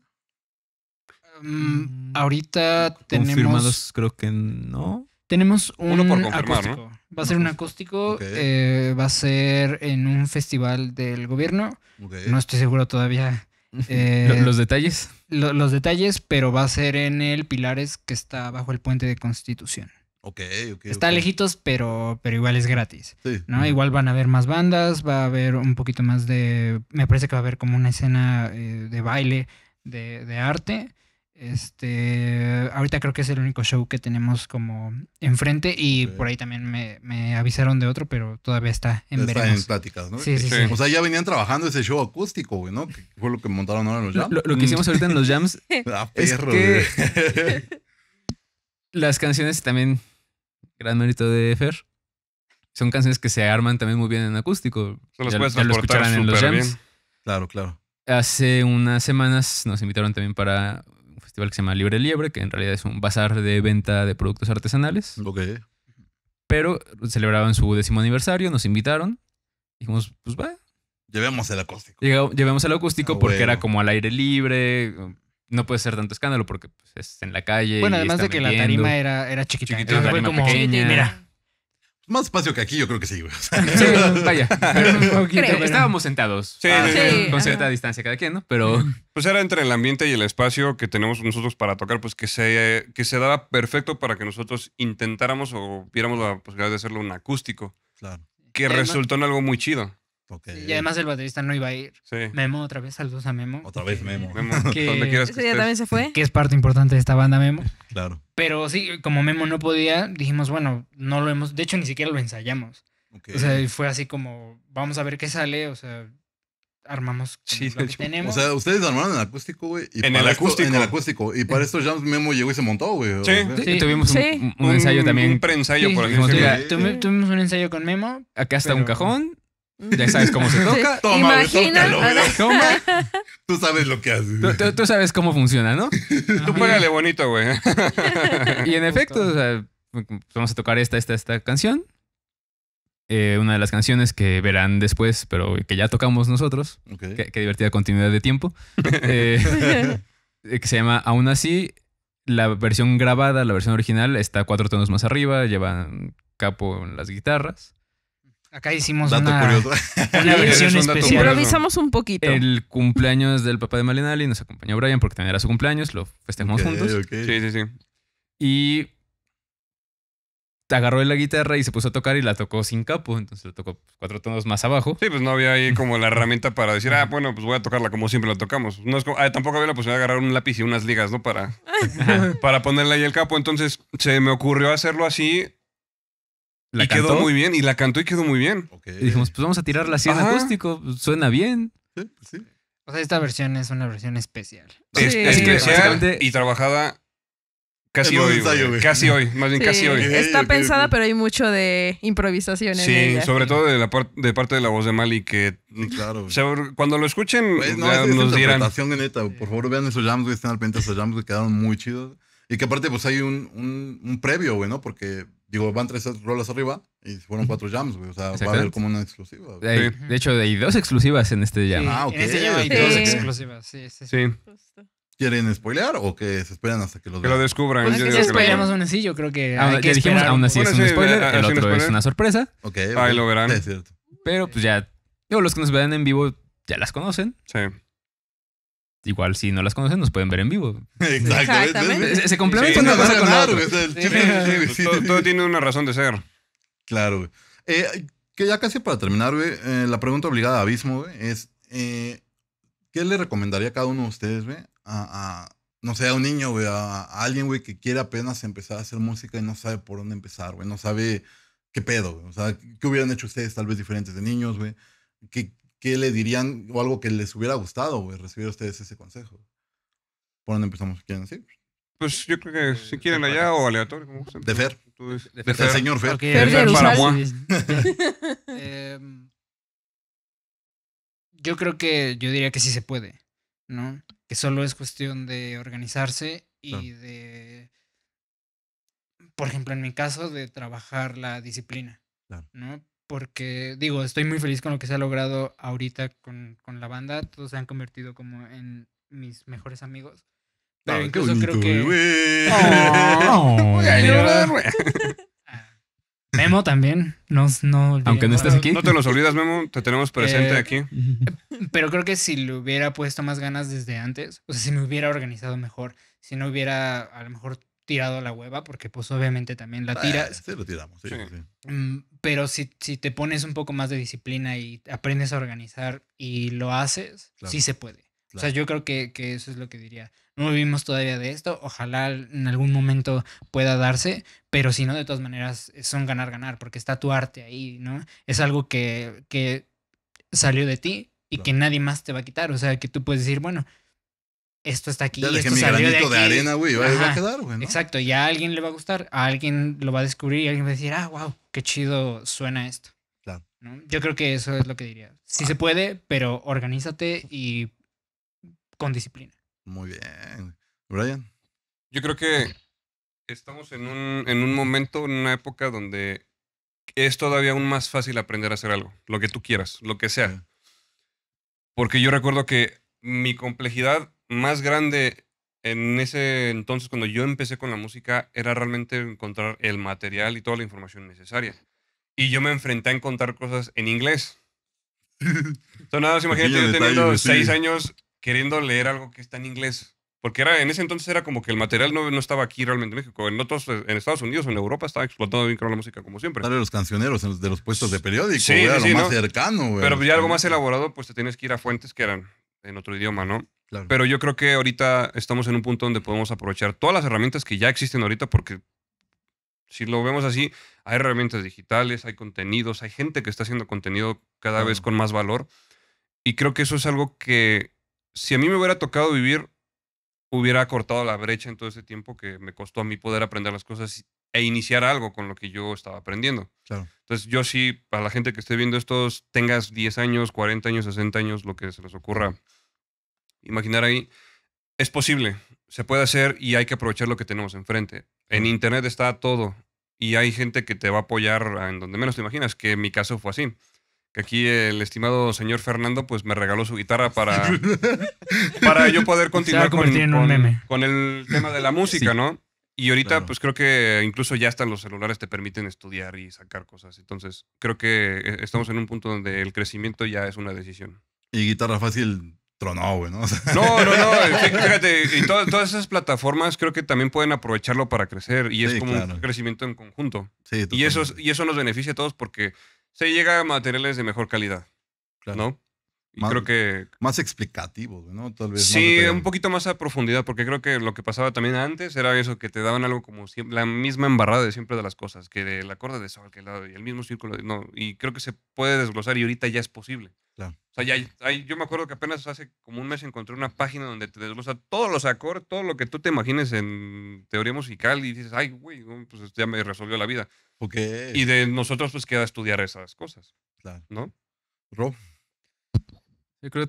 Mm, ahorita tenemos. Confirmados, creo que no. Tenemos Uno por confirmar, ¿no? Va a ser un acústico, eh, va a ser en un festival del gobierno. No estoy seguro todavía. *laughs* Eh, ¿Los, detalles? los detalles, pero va a ser en el Pilares que está bajo el puente de Constitución. Ok, Está lejitos, pero, pero igual es gratis. ¿no? Igual van a haber más bandas, va a haber un poquito más de... Me parece que va a haber como una escena eh, de baile, de, de arte. Este, ahorita creo que es el único show que tenemos como enfrente y por ahí también me, avisaron de otro, pero todavía está en veremos. en pláticas, ¿no? O sea, ya venían trabajando ese show acústico, güey, ¿no? Que fue lo que montaron ahora en los jams. Lo, que hicimos ahorita en los *laughs* jams. Ah, perro, es *laughs* Las canciones también, gran mérito de Fer, son canciones que se arman también muy bien en acústico. Se las puedes en los jams. Claro, claro. Hace unas semanas nos invitaron también para festival que se llama Libre Liebre, que en realidad es un bazar de venta de productos artesanales. Ok. Pero celebraban su décimo aniversario, nos invitaron. Dijimos, pues va. Llevemos el acústico. Llevamos llevemos el acústico ah, porque era como al aire libre. No puede ser tanto escándalo porque pues, es en la calle. Bueno, además de que la tarima era, era chiquitita. era tarima como, pequeña. Mira, más espacio que aquí, yo creo que sí, Sí, vaya. Estábamos sentados. Sí, ah, con cierta distancia cada quien, ¿no? Pero. Pues era entre el ambiente y el espacio que tenemos nosotros para tocar, pues que se, que se daba perfecto para que nosotros intentáramos o viéramos la posibilidad de hacerlo un acústico. Claro. Que resultó en algo muy chido. Y además el baterista no iba a ir. Sí. Memo, otra vez, saludos a Memo. Otra vez Memo. Memo *laughs* que, ¿Dónde también se fue. Que es parte importante de esta banda Memo. Claro. Pero sí, como Memo no podía, dijimos, bueno, no lo hemos, de hecho ni siquiera lo ensayamos. O sea, fue así como, vamos a ver qué sale, o sea, armamos sí, tenemos. O sea, ustedes armaron el acústico, güey. En el acústico. en el acústico. Y para eh. esto ya Memo llegó y se montó, güey. Sí, sí, tuvimos Un, ensayo también. Un ensayo por aquí. Tuvimos un ensayo con Memo. Acá está un cajón. *laughs* Ya sabes cómo se toca. Toma, tócalo, Toma. *laughs* Tú sabes lo que haces. Tú, sabes cómo funciona, ¿no? Tú pégale bonito, güey. *laughs* Y en efecto, vamos a tocar esta, esta, esta canción. Eh, una de las canciones que verán después, pero que ya tocamos nosotros. Qué, divertida continuidad de tiempo. Eh, que se llama Aún así. La versión grabada, la versión original, está cuatro tonos más arriba, Llevan capo en las guitarras. Acá hicimos dato una, *laughs* versión especial. Improvisamos un poquito. El cumpleaños del papá de Malinali nos acompañó Brian porque también era su cumpleaños, lo festejamos juntos. Sí, sí, sí. Y agarró la guitarra y se puso a tocar y la tocó sin capo, entonces la tocó pues, cuatro tonos más abajo. Sí, pues no había ahí como la herramienta para decir, ah, bueno, pues voy a tocarla como siempre la tocamos. No ah, tampoco había la posibilidad de agarrar un lápiz y unas ligas, ¿no? Para, *laughs* para ponerle ahí el capo. Entonces se me ocurrió hacerlo así la y quedó muy bien, y la cantó y quedó muy bien. Y dijimos, pues vamos a tirarla así en acústico, pues, suena bien. Sí, pues sí. O sea, esta versión es una versión especial. Es, especial y trabajada casi hoy. Casi hoy, más bien casi hoy. Está pensada, pero hay mucho de improvisación en Sí, sobre todo de, parte de la voz de Mali, que claro, o cuando lo escuchen pues, no, es nos dirán. De neta, por favor vean esos jams, están al pendiente esos jams, que quedaron muy chidos. Y que aparte, pues hay un, un, un previo, güey, ¿no? Porque digo, van tres rolas arriba y fueron cuatro jams, güey. O sea, va a haber como una exclusiva. De hecho, hay dos exclusivas en este jam. Ah, ok. En este hay dos exclusivas, sí, sí. ¿Quieren spoilear o que se esperan hasta que lo, que lo descubran? Pues que si esperamos aún así, yo creo que. que dijimos, aún así es un spoiler, ah, el ah, otro es una sorpresa. Ok. Ahí lo verán. Es cierto. Pero pues ya, digo, los que nos vean en vivo ya las conocen. Sí igual si no las conocen nos pueden ver en vivo. *laughs* Exactamente. Se, complementan todo, tiene una razón de ser. Claro, eh, que ya casi para terminar, güey, eh, la pregunta obligada a Abismo, güey, es eh, ¿qué le recomendaría a cada uno de ustedes, güey? A, no sé, a un niño, güey, a, alguien, güey, que quiere apenas empezar a hacer música y no sabe por dónde empezar, güey, no sabe qué pedo, güey. O sea, ¿qué hubieran hecho ustedes tal vez diferentes de niños, güey? ¿Qué, ¿qué le dirían o algo que les hubiera gustado, recibir a ustedes ese consejo? ¿Por dónde empezamos? ¿Quieren decir? Pues yo creo que si quieren allá o aleatorio, como De Fer. De, Fer. El señor Fer. De Fer, yo creo que, yo diría que sí se puede, ¿no? Que solo es cuestión de organizarse y de, por ejemplo, en mi caso, de trabajar la disciplina, claro. ¿no? porque digo, estoy muy feliz con lo que se ha logrado ahorita con, la banda. Todos se han convertido como en mis mejores amigos. Pero incluso creo que... *laughs* Ah, Memo también, no, Aunque no estés aquí. No te los olvidas, Memo, te tenemos presente eh, aquí. *laughs* Pero creo que si le hubiera puesto más ganas desde antes, o sea, si me hubiera organizado mejor, si no hubiera a lo mejor tirado la hueva, porque pues obviamente también la ah, tiras. sí, lo tiramos, mm, Pero si, si, te pones un poco más de disciplina y aprendes a organizar y lo haces, sí se puede. O sea, yo creo que, eso es lo que diría. No vivimos todavía de esto, ojalá en algún momento pueda darse, pero si no, de todas maneras, eh, son ganar, ganar, porque está tu arte ahí, ¿no? Es algo que, que salió de ti y que nadie más te va a quitar. O sea, que tú puedes decir, bueno, esto está aquí. de, arena, güey, va a quedar, güey. Exacto, y a alguien le va a gustar, a alguien lo va a descubrir y alguien va a decir, ah, wow, qué chido suena esto. Yo creo que eso es lo que diría. Sí ah. se puede, pero organízate y con disciplina. Muy bien. Brian. Yo creo que estamos en un, en un momento, en una época donde es todavía aún más fácil aprender a hacer algo, lo que tú quieras, lo que sea. Porque yo recuerdo que mi complejidad más grande en ese entonces, cuando yo empecé con la música, era realmente encontrar el material y toda la información necesaria. Y yo me enfrenté a encontrar cosas en inglés. Entonces, nada imagínate yo teniendo seis años queriendo leer algo que está en inglés. Porque era, en ese entonces era como que el material no, no estaba aquí realmente en México. En otros, eh, en Estados Unidos, en Europa, estaba explotando bien con la música como siempre. de los cancioneros de los puestos de periódico, era lo más cercano. Pero ya algo más elaborado, pues te tienes que ir a fuentes que eran en otro idioma, ¿no? Pero yo creo que ahorita estamos en un punto donde podemos aprovechar todas las herramientas que ya existen ahorita, porque si lo vemos así, hay herramientas digitales, hay contenidos, hay gente que está haciendo contenido cada vez con más valor. Y creo que eso es algo que si a mí me hubiera tocado vivir, hubiera cortado la brecha en todo ese tiempo que me costó a mí poder aprender las cosas e iniciar algo con lo que yo estaba aprendiendo. Entonces, yo sí, para la gente que esté viendo esto, tengas 10 años, 40 años, 60 años, lo que se les ocurra imaginar ahí, es posible, se puede hacer y hay que aprovechar lo que tenemos enfrente. En Internet está todo y hay gente que te va a apoyar en donde menos te imaginas, que en mi caso fue así que aquí el estimado señor Fernando pues me regaló su guitarra para, *laughs* para yo poder continuar con, el tema de la música, ¿no? Y ahorita, pues creo que incluso ya están los celulares, te permiten estudiar y sacar cosas. Entonces, creo que eh, estamos en un punto donde el crecimiento ya es una decisión. Y guitarra fácil tronó, güey, ¿no? *laughs* No, no, no. *laughs* Fíjate, y todas esas plataformas creo que también pueden aprovecharlo para crecer y es como un crecimiento en conjunto. Sí, y, eso, y eso nos beneficia a todos porque se llega a materiales de mejor calidad, claro. ¿no? Y creo que. Más explicativo, ¿no? Tal vez. Sí, un poquito más a profundidad, porque creo que lo que pasaba también antes era eso, que te daban algo como siempre, la misma embarrada de siempre de las cosas, que el acorde de sol, que el, el mismo círculo. no, y creo que se puede desglosar y ahorita ya es posible. Claro. O sea, ya yo me acuerdo que apenas hace como un mes encontré una página donde te desglosa todos los acordes, todo lo que tú te imagines en teoría musical y dices, ay, güey, pues ya me resolvió la vida. Y de nosotros, pues queda estudiar esas cosas. Claro. ¿No? Yo creo,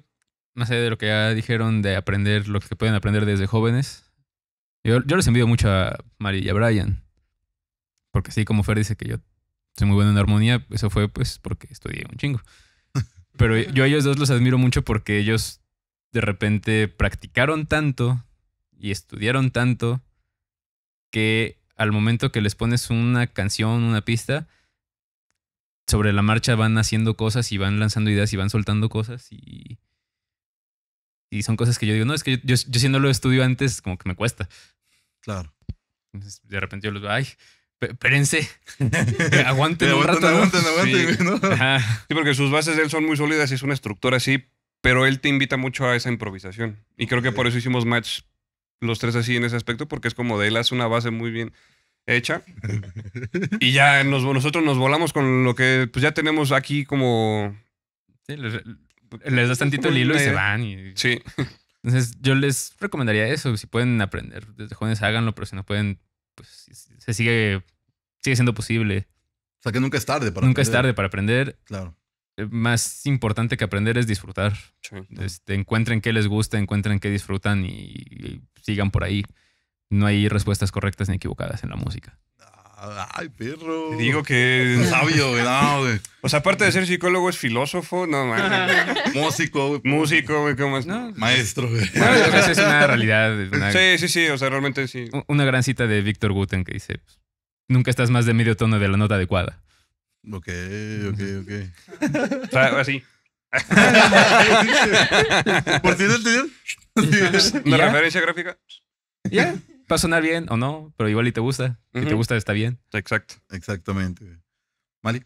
más allá de lo que ya dijeron de aprender lo que pueden aprender desde jóvenes, yo, les envío mucho a María y a Brian. Porque sí, como Fer dice que yo soy muy bueno en armonía, eso fue pues porque estudié un chingo. *laughs* Pero yo a ellos dos los admiro mucho porque ellos de repente practicaron tanto y estudiaron tanto que al momento que les pones una canción, una pista, sobre la marcha van haciendo cosas y van lanzando ideas y van soltando cosas y, y son cosas que yo digo, no, es que yo, yo, siendo lo estudio antes como que me cuesta. Claro. de repente yo los ay, espérense, *laughs* aguanten un rato. Aguanten, aguanten, sí. sí, porque sus bases de él son muy sólidas y es una estructura así, pero él te invita mucho a esa improvisación. Y creo que por eso hicimos match los tres así en ese aspecto, porque es como de él hace una base muy bien hecha. *laughs* y ya nos, nosotros nos volamos con lo que pues ya tenemos aquí como... les, les tantito el hilo y se van. Entonces yo les recomendaría eso. Si pueden aprender desde jóvenes, háganlo, pero si no pueden, pues se sigue, sigue siendo posible. O sea que nunca es tarde para Nunca es tarde para aprender. Claro. Eh, más importante que aprender es disfrutar. Este, encuentren qué les gusta, encuentren qué disfrutan y sigan por ahí no hay respuestas correctas ni equivocadas en la música. Ay, perro. Te digo que es sabio, güey? O sea, aparte de ser psicólogo, es filósofo, no mames. *laughs* Músico, güey. Músico, güey, ¿cómo es? Maestro, güey. Bueno, es, una realidad. sí, sí, sí, o sea, realmente sí. Una gran cita de Víctor Guten que dice: Nunca estás más de medio tono de la nota adecuada. Ok, ok, ok. o sea, así. *laughs* ¿Por ti no entendió? *laughs* ¿La referencia gráfica? Ya va a sonar bien o no, pero igual y te gusta. Si te gusta, está bien. Exacto. Exactamente. Mali.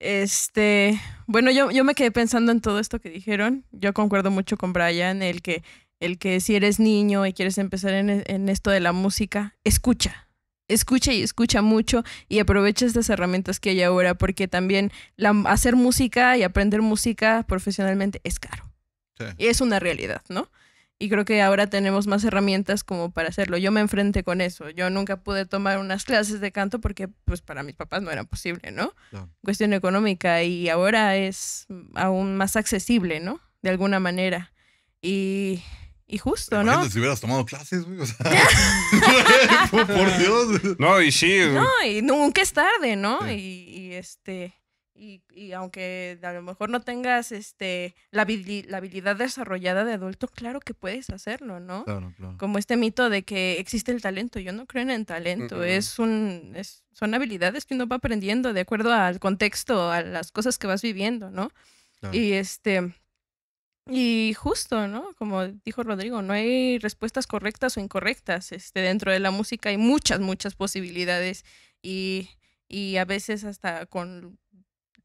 Este, bueno, yo, yo me quedé pensando en todo esto que dijeron. Yo concuerdo mucho con Brian, el que, el que si eres niño y quieres empezar en, esto de la música, escucha. Escucha y escucha mucho y aprovecha estas herramientas que hay ahora, porque también hacer música y aprender música profesionalmente es caro. Y es una realidad, ¿no? y creo que ahora tenemos más herramientas como para hacerlo. Yo me enfrenté con eso. Yo nunca pude tomar unas clases de canto porque pues para mis papás no era posible, ¿no? Cuestión económica y ahora es aún más accesible, ¿no? De alguna manera. Y, justo, ¿no? Si hubieras tomado clases, güey. O *laughs* *laughs* por Dios. No, y sí. No, y nunca es tarde, ¿no? Y, y este y, aunque a lo mejor no tengas este, la, habilidad desarrollada de adulto, claro que puedes hacerlo, ¿no? Como este mito de que existe el talento. Yo no creo en el talento. es un, es, son habilidades que uno va aprendiendo de acuerdo al contexto, a las cosas que vas viviendo, ¿no? Y este. Y justo, ¿no? Como dijo Rodrigo, no hay respuestas correctas o incorrectas. Este, dentro de la música hay muchas, muchas posibilidades y, y a veces hasta con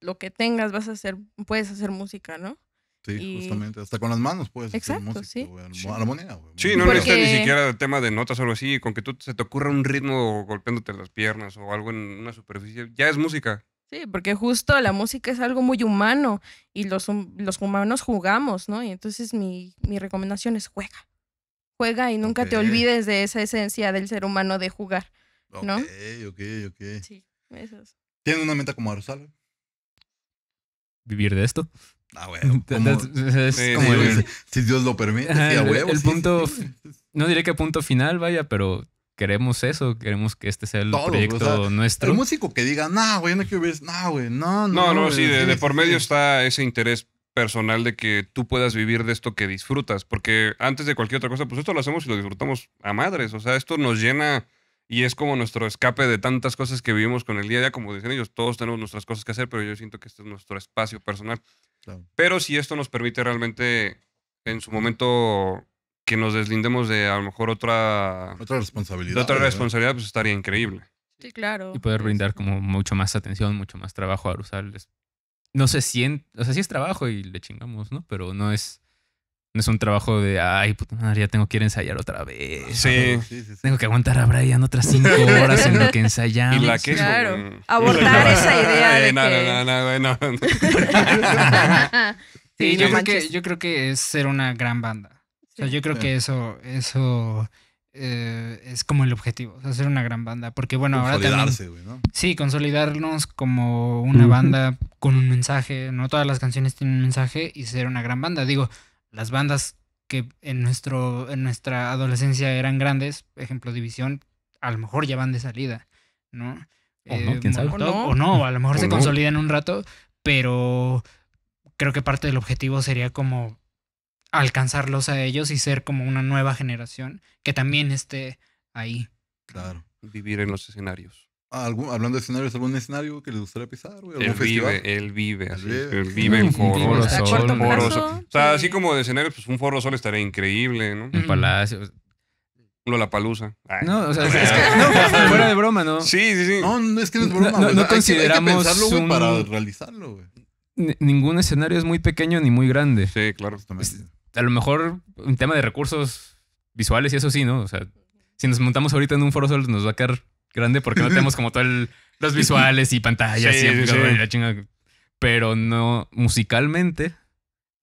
lo que tengas vas a hacer, puedes hacer música, ¿no? Sí, justamente. Hasta con las manos puedes hacer música, sí. sí. armonía, Sí, no necesitas ni siquiera el tema de notas o algo así. Con que tú se te ocurra un ritmo golpeándote las piernas o algo en una superficie, ya es música. Sí, porque justo la música es algo muy humano y los, los humanos jugamos, ¿no? Y entonces mi, mi recomendación es juega. Juega y nunca te olvides de esa esencia del ser humano de jugar, ¿no? Ok, ok, ok. Sí, eso es. ¿Tiene una meta como arusal vivir de esto. Ah, güey. *laughs* es, como si Dios lo permite, a huevo. El, punto, no diré que punto final, vaya, pero queremos eso, queremos que este sea el proyecto nuestro. El músico que diga, no, güey, no quiero ver, no, güey, no, no. No, no, sí, de por medio está ese interés personal de que tú puedas vivir de esto que disfrutas, porque antes de cualquier otra cosa, pues esto lo hacemos y lo disfrutamos a madres, o sea, esto nos llena y es como nuestro escape de tantas cosas que vivimos con el día a día, como dicen ellos, todos tenemos nuestras cosas que hacer, pero yo siento que este es nuestro espacio personal. Pero si esto nos permite realmente en su momento que nos deslindemos de a lo mejor otra otra responsabilidad, otra responsabilidad pues estaría increíble. Sí, claro. Y poder brindar este. como mucho más atención, mucho más trabajo a usarles. No se siente, o sea, sí es trabajo y le chingamos, ¿no? Pero no es no es un trabajo de, ay, puta madre, ya tengo que ir a ensayar otra vez. Sí. Tengo que aguantar a Brian otras cinco *laughs* horas en lo que ensayamos. Y la que claro. Abortar *laughs* esa idea eh, de que... no, no, no, *laughs* sí, yo creo, que, yo creo que es ser una gran banda. O sea, yo creo que eso, eso eh, es como el objetivo, ser una gran banda. Porque bueno, ahora también. güey, Sí, consolidarnos como una banda con un mensaje. No todas las canciones tienen un mensaje y ser una gran banda. Digo, las bandas que en, nuestro, en nuestra adolescencia eran grandes, ejemplo, División, a lo mejor ya van de salida, ¿no? O no, eh, a lo mejor se consolidan un rato, pero creo que parte del objetivo sería como alcanzarlos a ellos y ser como una nueva generación que también esté ahí. Claro, vivir en los escenarios algún, hablando de escenarios, algún escenario que les gustaría pisar, güey? él festival? Vive, él vive, así, él vive en *laughs* Foro Sol. O sea, así como de escenarios, pues un Foro Sol estaría increíble, ¿no? Un palacio. La palusa. No, o sea, es que, *laughs* no, fuera de broma, ¿no? Sí, sí, sí. No, no es que no es broma. No, no consideramos. para realizarlo, güey. Ningún escenario es muy pequeño ni muy grande. Sí, claro. Pues, a lo mejor un tema de recursos visuales y eso sí, ¿no? O sea, si nos montamos ahorita en un foro sol nos va a quedar grande porque no *laughs* tenemos como todos los visuales y pantallas y la chingada. Pero no, musicalmente,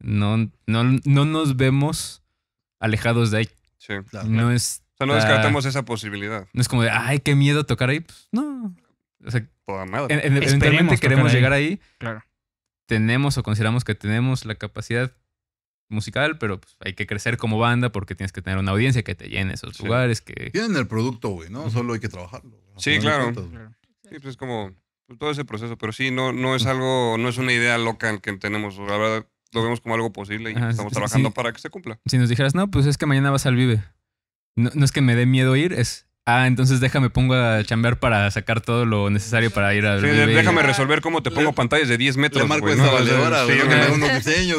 no, no, nos vemos alejados de ahí. Sí, No es. O no descartamos esa posibilidad. No es como de, ay, qué miedo tocar ahí. Pues, no. O sea, eventualmente queremos llegar ahí. Claro. Tenemos o consideramos que tenemos la capacidad musical, pero pues, hay que crecer como banda porque tienes que tener una audiencia que te llene esos lugares. que Tienen el producto, güey, ¿no? Solo hay que trabajarlo. Sí, claro. Sí, pues es como pues, todo ese proceso, pero sí, no, no es algo, no es una idea loca que tenemos. La verdad, lo vemos como algo posible y estamos trabajando para que se cumpla. Si nos dijeras, no, pues es que mañana vas al Vive. no es que me dé miedo ir, es ah, entonces déjame pongo a chambear para sacar todo lo necesario para ir al. Sí, déjame resolver cómo te pongo pantallas de 10 metros. sí, unos diseños,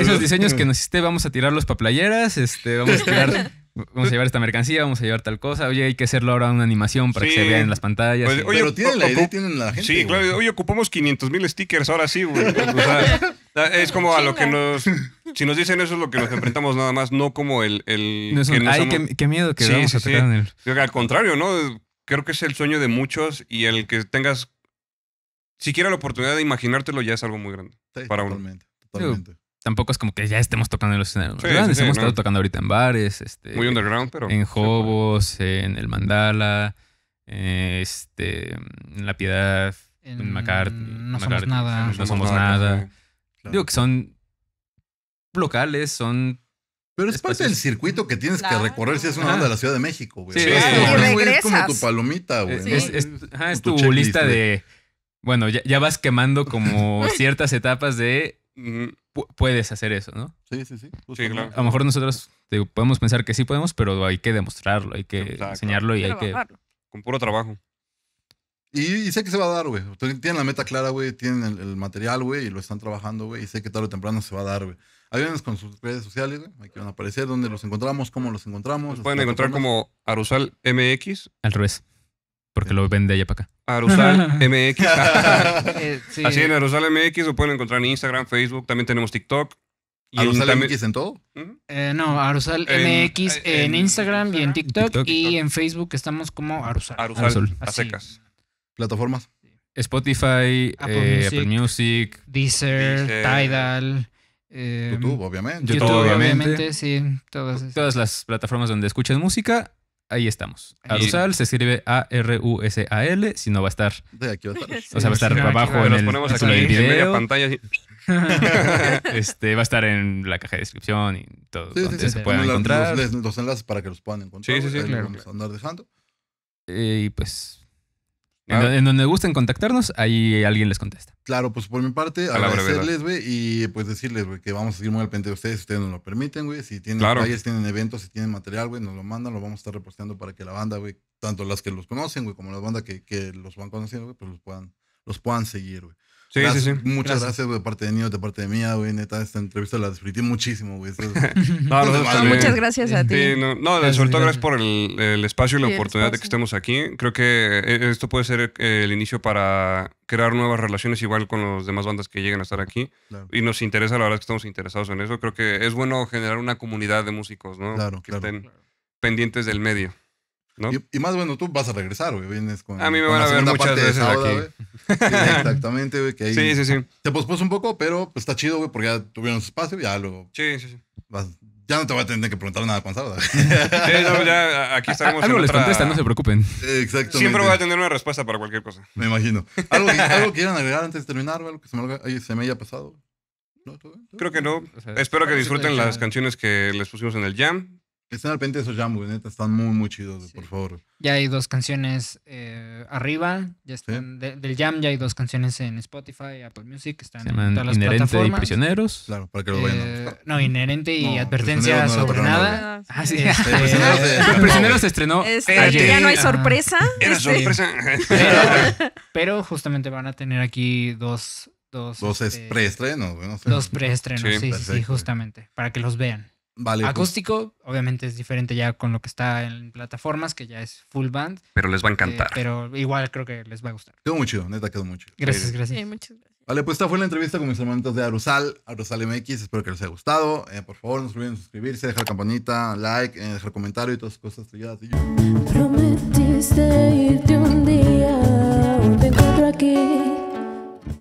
esos diseños que nos hiciste, vamos a tirarlos para playeras, este, vamos a tirar. Vamos a llevar esta mercancía, vamos a llevar tal cosa. Oye, hay que hacerlo ahora una animación para que se vean las pantallas. pero tienen la idea, tienen la gente. Sí, claro. Oye, ocupamos 500 mil stickers ahora sí, güey. O sea, *laughs* Es como a lo que nos. *laughs* Si nos dicen eso es lo que nos enfrentamos nada más, no como el. el no qué, miedo que vamos a tocar en el... Al contrario, ¿no? Creo que es el sueño de muchos y el que tengas siquiera la oportunidad de imaginártelo ya es algo muy grande. para uno. totalmente. tampoco es como que ya estemos tocando en los escenarios. hemos estado tocando ahorita en bares, este, muy underground, pero en Hobos, en el Mandala, este, en La Piedad, en, en No somos nada. No somos nada. Digo que son locales, son pero es parte del circuito que tienes que recorrer si es una onda de la Ciudad de México, güey. Sí, es como tu palomita, güey. Es, tu, lista de. Bueno, ya, vas quemando como *laughs* ciertas etapas de. Puedes hacer eso, ¿no? Sí, sí, sí. A lo mejor nosotros podemos pensar que sí podemos, pero hay que demostrarlo, hay que enseñarlo y hay que. Con puro trabajo. Y, sé que se va a dar, güey. Tienen la meta clara, güey. Tienen el, material, güey. Y lo están trabajando, güey. Y sé que tarde o temprano se va a dar, güey. Ayúdenos con sus redes sociales, güey. Aquí van a aparecer dónde los encontramos, cómo los encontramos. Los pueden encontrar como Arusal MX. Al revés. Porque lo vende de allá para acá. Arusal *laughs* MX. *laughs* *laughs* Eh, Así en Arusal MX lo pueden encontrar en Instagram, Facebook. También tenemos TikTok. Y eh, ¿Arusal en, MX eh, en todo? no, Arusal MX en, Instagram, y en TikTok, y en Facebook estamos como Arusal. Arusal, Arusal. a secas plataformas. Spotify, eh, Apple, Music, Deezer, Tidal. Em, YouTube, obviamente. YouTube, obviamente. sí. Todas, las plataformas donde escuchas música, ahí estamos. Arusal se escribe A-R-U-S-A-L, si no va a estar. De aquí va a estar. o sea, va a estar abajo en el, ponemos aquí, en pantalla. *laughs* este, va a estar en la caja de descripción y todo. Sí, donde se puedan encontrar. Los, los, enlaces para que los puedan encontrar. Sí, sí, sí. Claro, vamos a andar dejando. Eh, y pues en, ah. en, donde gusten contactarnos, ahí alguien les contesta. Claro, pues por mi parte, agradecerles, güey, y pues decirles, güey, que vamos a seguir muy al pendiente de ustedes, si ustedes nos lo permiten, güey. Si tienen claro. tienen eventos, si tienen material, güey, nos lo mandan, lo vamos a estar reposteando para que la banda, güey, tanto las que los conocen, güey, como las bandas que, que los van conociendo, güey, pues los puedan, los puedan seguir, güey. Muchas gracias, de parte de mí de parte de mía, güey. esta entrevista la disfruté muchísimo, güey. *laughs* *laughs* no, muchas gracias a ti. no, todo gracias por el, espacio y la oportunidad de que estemos aquí. Creo que eh, esto puede ser eh, el inicio para crear nuevas relaciones igual con las demás bandas que lleguen a estar aquí. Y nos interesa, la verdad es que estamos interesados en eso. Creo que es bueno generar una comunidad de músicos, ¿no? que estén pendientes del medio. Y, más bueno, tú vas a regresar, güey. Vienes con. A mí me van a ver muchas veces aquí. *laughs* exactamente, güey. Que sí, sí, sí. Se pospuso un poco, pero pues, está chido, güey, porque ya tuvieron su espacio y ya lo. Sí, sí, sí. ya no te voy a tener que preguntar nada con Sí, no, ya aquí *laughs* estamos Algo les contesta, no se preocupen. Exactamente. Siempre voy a tener una respuesta para cualquier cosa. Me imagino. ¿Algo que, quieran agregar antes de terminar, güey? Algo que se me, se me haya pasado. No, todo, Creo que no. Espero que disfruten las canciones que les pusimos en el jam. Están de repente esos jams, neta, están muy, muy chidos, por favor. Ya hay dos canciones eh, arriba, ya están, del jam ya hay dos canciones en Spotify, Apple Music, están en todas las Inherente plataformas. y Prisioneros. Claro, para que lo vean eh, No, Inherente y Advertencia sobre nada. prisioneros, se estrenó este, ayer. Ya no hay ah. sorpresa. Era este. sorpresa. *laughs* Pero, justamente van a tener aquí dos dos, dos este, preestrenos. No sé. Dos preestrenos, sí, sí, justamente, para que los vean acústico, obviamente es diferente ya con lo que está en plataformas, que ya es full band. Pero les va a encantar. pero igual creo que les va a gustar. Quedó muy chido, neta, quedó mucho. Gracias, gracias. Vale, pues esta fue la entrevista con mis hermanitos de Arusal, Arusal MX. Espero que les haya gustado. por favor, no se olviden suscribirse, dejar campanita, like, dejar comentario y todas esas cosas. Prometiste irte un día, te encuentro aquí.